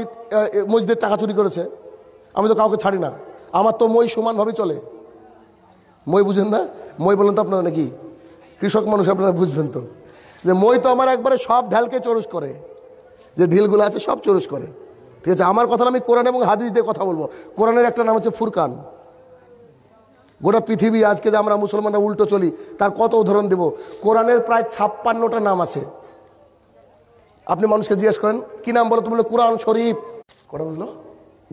মসজিদের টাকা চুরি করেছে আমি তো কাউকে ছাড়ি না আমার তো মই সমানভাবে চলে মই বুঝেন না মই বলেন তো আপনারা নাকি কৃষক মানুষ আপনারা বুঝবেন তো যে মই তো আমার একবারে সব ঢালকে চরুস করে যে ঢিলগুলো আছে সব চরুস করে ঠিক আছে আমার কথা আমি কোরআন এবং হাদিস দিয়ে কথা বলবো কোরআনের একটা নাম হচ্ছে ফুরকান গোটা পৃথিবী আজকে যে আমরা মুসলমানরা উল্টো চলি তার কত উদাহরণ দেব কোরআনের প্রায় ছাপ্পান্নটা নাম আছে আপনি মানুষকে জিজ্ঞেস করেন কি নাম বলো তুমি কোরআন শরীফ কটা বুঝলো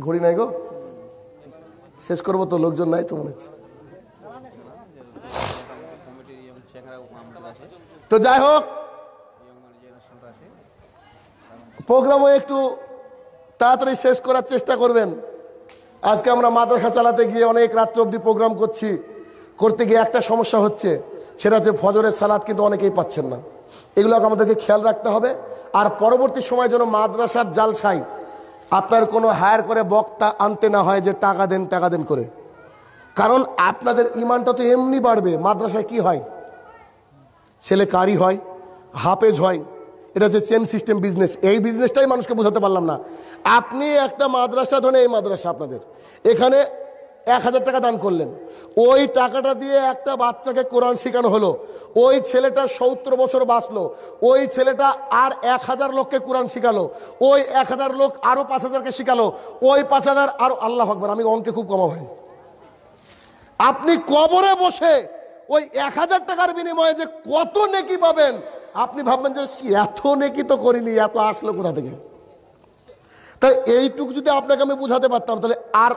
ঘড়ি নাই গো শেষ করবো তো লোকজন নাই তো মনে হচ্ছে তো যাই হোক প্রোগ্রামও একটু তাড়াতাড়ি শেষ করার চেষ্টা করবেন আজকে আমরা মাদ্রাসা চালাতে গিয়ে অনেক রাত্রে অবধি প্রোগ্রাম করছি করতে গিয়ে একটা সমস্যা হচ্ছে সেটা হচ্ছে ফজরের সালাদ কিন্তু অনেকেই পাচ্ছেন না এগুলোকে আমাদেরকে খেয়াল রাখতে হবে আর পরবর্তী সময় যেন মাদ্রাসার জালসাই আপনার কোনো হায়ার করে বক্তা আনতে না হয় যে টাকা দেন টাকা দেন করে কারণ আপনাদের ইমানটা তো এমনি বাড়বে মাদ্রাসায় কি হয় ছেলে কারি হয় হাফেজ হয় এটা হচ্ছে সেম সিস্টেম বিজনেস এই বিজনেসটাই মানুষকে বোঝাতে পারলাম না আপনি একটা মাদ্রাসা ধরেন এই মাদ্রাসা আপনাদের এখানে এক হাজার টাকা দান করলেন ওই টাকাটা দিয়ে একটা বাচ্চাকে কোরআন শেখানো হলো ওই ছেলেটা সত্তর বছর বাঁচলো ওই ছেলেটা আর এক হাজার লোককে কোরআন শিখালো ওই এক হাজার লোক আরও পাঁচ হাজারকে শিখালো ওই পাঁচ হাজার আরও আল্লাহ আকবর আমি অঙ্কে খুব কমা হয় আপনি কবরে বসে ওই এক হাজার টাকার বিনিময়ে যে কত নেকি পাবেন আপনি ভাববেন যে এত নেকি তো করিনি এত আসলো কোথা থেকে তাই এইটুকু যদি আপনাকে আমি বুঝাতে পারতাম তাহলে আর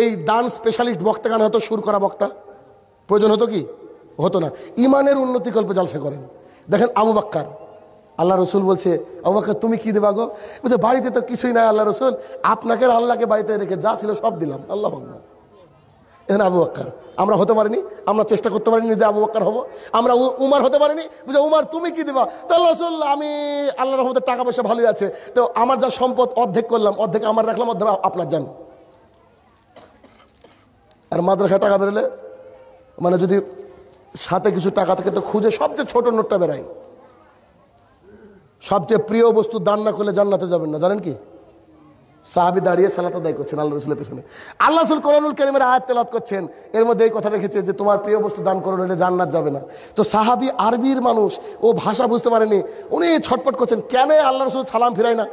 এই দান স্পেশালিস্ট বক্তা কেন হতো সুর করা বক্তা প্রয়োজন হতো কি হতো না ইমানের উন্নতিকল্পে জালসা করেন দেখেন আবু বাক্কার আল্লাহ রসুল বলছে আবু বাক্কার তুমি কি দেবা গো বলছে বাড়িতে তো কিছুই নাই আল্লাহ রসুল আপনাকে আল্লাহকে বাড়িতে রেখে যা ছিল সব দিলাম আল্লাহ এখন আবু আক্কার আমরা হতে পারিনি আমরা চেষ্টা করতে পারিনি যে আবু আক্কার হবো আমরা উমার হতে পারিনি বুঝে উমার তুমি কি দিবা তাহলে রসুল আমি আল্লাহ রহমতের টাকা পয়সা ভালোই আছে তো আমার যা সম্পদ অর্ধেক করলাম অর্ধেক আমার রাখলাম অর্ধেক আপনার যান আর মাদ্রাসা টাকা বেরোলে মানে যদি সাথে কিছু টাকা থাকে তো খুঁজে সবচেয়ে ছোট নোটটা বেরাই সবচেয়ে প্রিয় বস্তু দান না করলে জান্নাতে যাবেন না জানেন কি সাহাবি দাঁড়িয়ে সালাত আদায় করছেন আল্লাহ রসুলের পেছনে আল্লাহ রসুল কোরআনুল কেরিমের আয়াত তেলাত করছেন এর মধ্যে এই কথা রেখেছে যে তোমার প্রিয় বস্তু দান করো নাহলে জান্নাত যাবে না তো সাহাবি আরবির মানুষ ও ভাষা বুঝতে পারেনি উনি ছটপট করছেন কেন আল্লাহ রসুল সালাম ফিরায় না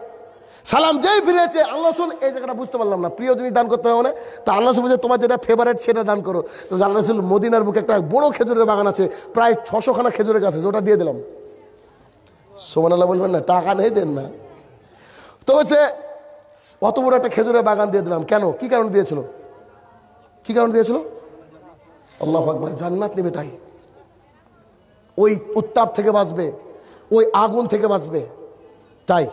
সালাম যেই ফিরেছে আল্লাহ রসুল এই জায়গাটা বুঝতে পারলাম না প্রিয় জিনিস দান করতে হবে মানে তো আল্লাহ রসুল বলছে তোমার যেটা ফেভারেট সেটা দান করো তো আল্লাহ রসুল মদিনার বুকে একটা বড় খেজুরের বাগান আছে প্রায় ছশো খানা খেজুরের গাছ আছে ওটা দিয়ে দিলাম সোমান আল্লাহ বলবেন না টাকা নেই দেন না তো হচ্ছে অত বড় একটা খেজুরের বাগান দিয়ে দিলাম কেন কি কারণ দিয়েছিল কি কারণ দিয়েছিল আল্লাহ আকবর জান্নাত নেবে তাই ওই উত্তাপ থেকে বাঁচবে ওই আগুন থেকে বাঁচবে তাই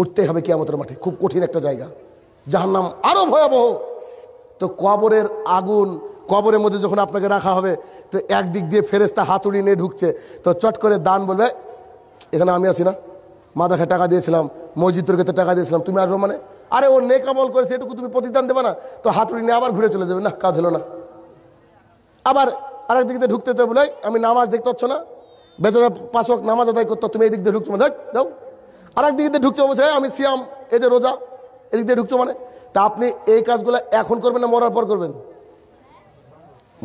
উঠতে হবে আমাদের মাঠে খুব কঠিন একটা জায়গা যাহার নাম আরও ভয়াবহ তো কবরের আগুন কবরের মধ্যে যখন আপনাকে রাখা হবে তো একদিক দিয়ে ফেরেস্তা হাতুড়ি নিয়ে ঢুকছে তো চট করে দান বলবে এখানে আমি আছি না মাদাকে টাকা দিয়েছিলাম মসজিদের ক্ষেত্রে টাকা দিয়েছিলাম তুমি আসবো মানে আরে ও নেক আমল করেছে এটুকু তুমি প্রতিদান দেবে না তো হাতুড়ি নিয়ে আবার ঘুরে চলে যাবে না কাজ হলো না আবার আরেক দিক দিয়ে ঢুকতে তো বলে আমি নামাজ দেখতে পাচ্ছ না বেচারা পাঁচ হোক নামাজ আদায় করতো তুমি এই দিক দিয়ে ঢুকছো মানে, দেখ দাও আরেক দিক দিয়ে ঢুকছো বলছে আমি সিয়াম এই যে রোজা এদিক দিয়ে ঢুকছো মানে তা আপনি এই কাজগুলো এখন করবেন না মরার পর করবেন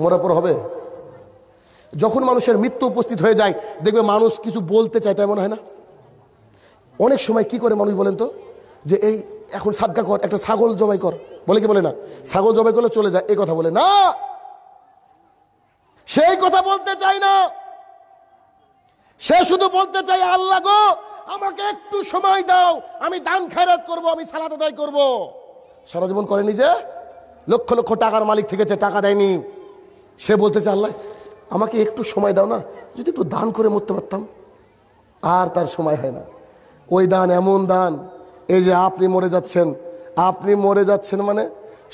মরার পর হবে যখন মানুষের মৃত্যু উপস্থিত হয়ে যায় দেখবে মানুষ কিছু বলতে চায় তাই মনে হয় না অনেক সময় কি করে মানুষ বলেন তো যে এই এখন সাদগা কর একটা ছাগল জবাই কর বলে কি বলে না ছাগল জবাই করলে চলে যায় এই কথা বলে না সেই কথা বলতে চাই না সে শুধু বলতে চাই আল্লাহ গো আমাকে একটু সময় দাও আমি দান খেরাত করব আমি সালাত আদায় করব সারা জীবন করেনি যে লক্ষ লক্ষ টাকার মালিক থেকেছে টাকা দেয়নি সে বলতে চায় আল্লাহ আমাকে একটু সময় দাও না যদি একটু দান করে মরতে পারতাম আর তার সময় হয় না ওই দান এমন দান এই যে আপনি মরে যাচ্ছেন আপনি মরে যাচ্ছেন মানে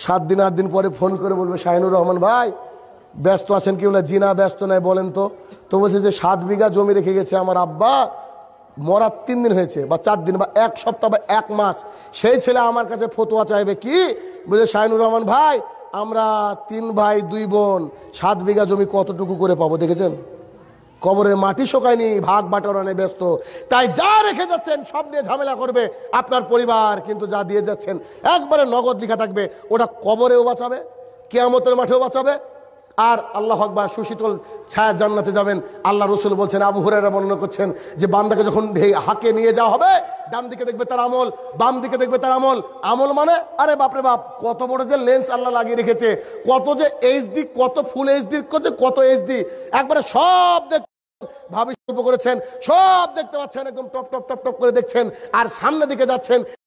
সাত দিন আট দিন পরে ফোন করে বলবে শাহিনুর রহমান ভাই ব্যস্ত আছেন কি বলে জিনা ব্যস্ত নাই বলেন তো তো বলছে যে সাত বিঘা জমি রেখে গেছে আমার আব্বা মরার তিন দিন হয়েছে বা চার দিন বা এক সপ্তাহ বা এক মাস সেই ছেলে আমার কাছে ফতোয়া চাইবে কি বলছে শাহিনুর রহমান ভাই আমরা তিন ভাই দুই বোন সাত বিঘা জমি কতটুকু করে পাবো দেখেছেন কবরের মাটি শোকায়নি ভাগ বাটরানে ব্যস্ত তাই যা রেখে যাচ্ছেন সব নিয়ে ঝামেলা করবে আপনার পরিবার কিন্তু যা দিয়ে যাচ্ছেন একবারে নগদ লিখা থাকবে ওটা কবরেও বাঁচাবে কেয়ামতের মাঠেও বাঁচাবে আর আল্লাহ আকবর সুশীতল ছায়া জান্নাতে যাবেন আল্লাহ রসুল বলছেন আবু হুরেরা বর্ণনা করছেন যে বান্দাকে যখন হাকে নিয়ে যাওয়া হবে ডান দিকে দেখবে তার আমল বাম দিকে দেখবে তার আমল আমল মানে আরে বাপরে বাপ কত বড় যে লেন্স আল্লাহ লাগিয়ে রেখেছে কত যে এইচডি কত ফুল এইচডি করছে কত এইচডি একবারে সব দেখ ভাবি করেছেন সব দেখতে পাচ্ছেন একদম টপ টপ টপ টপ করে দেখছেন আর সামনে দিকে যাচ্ছেন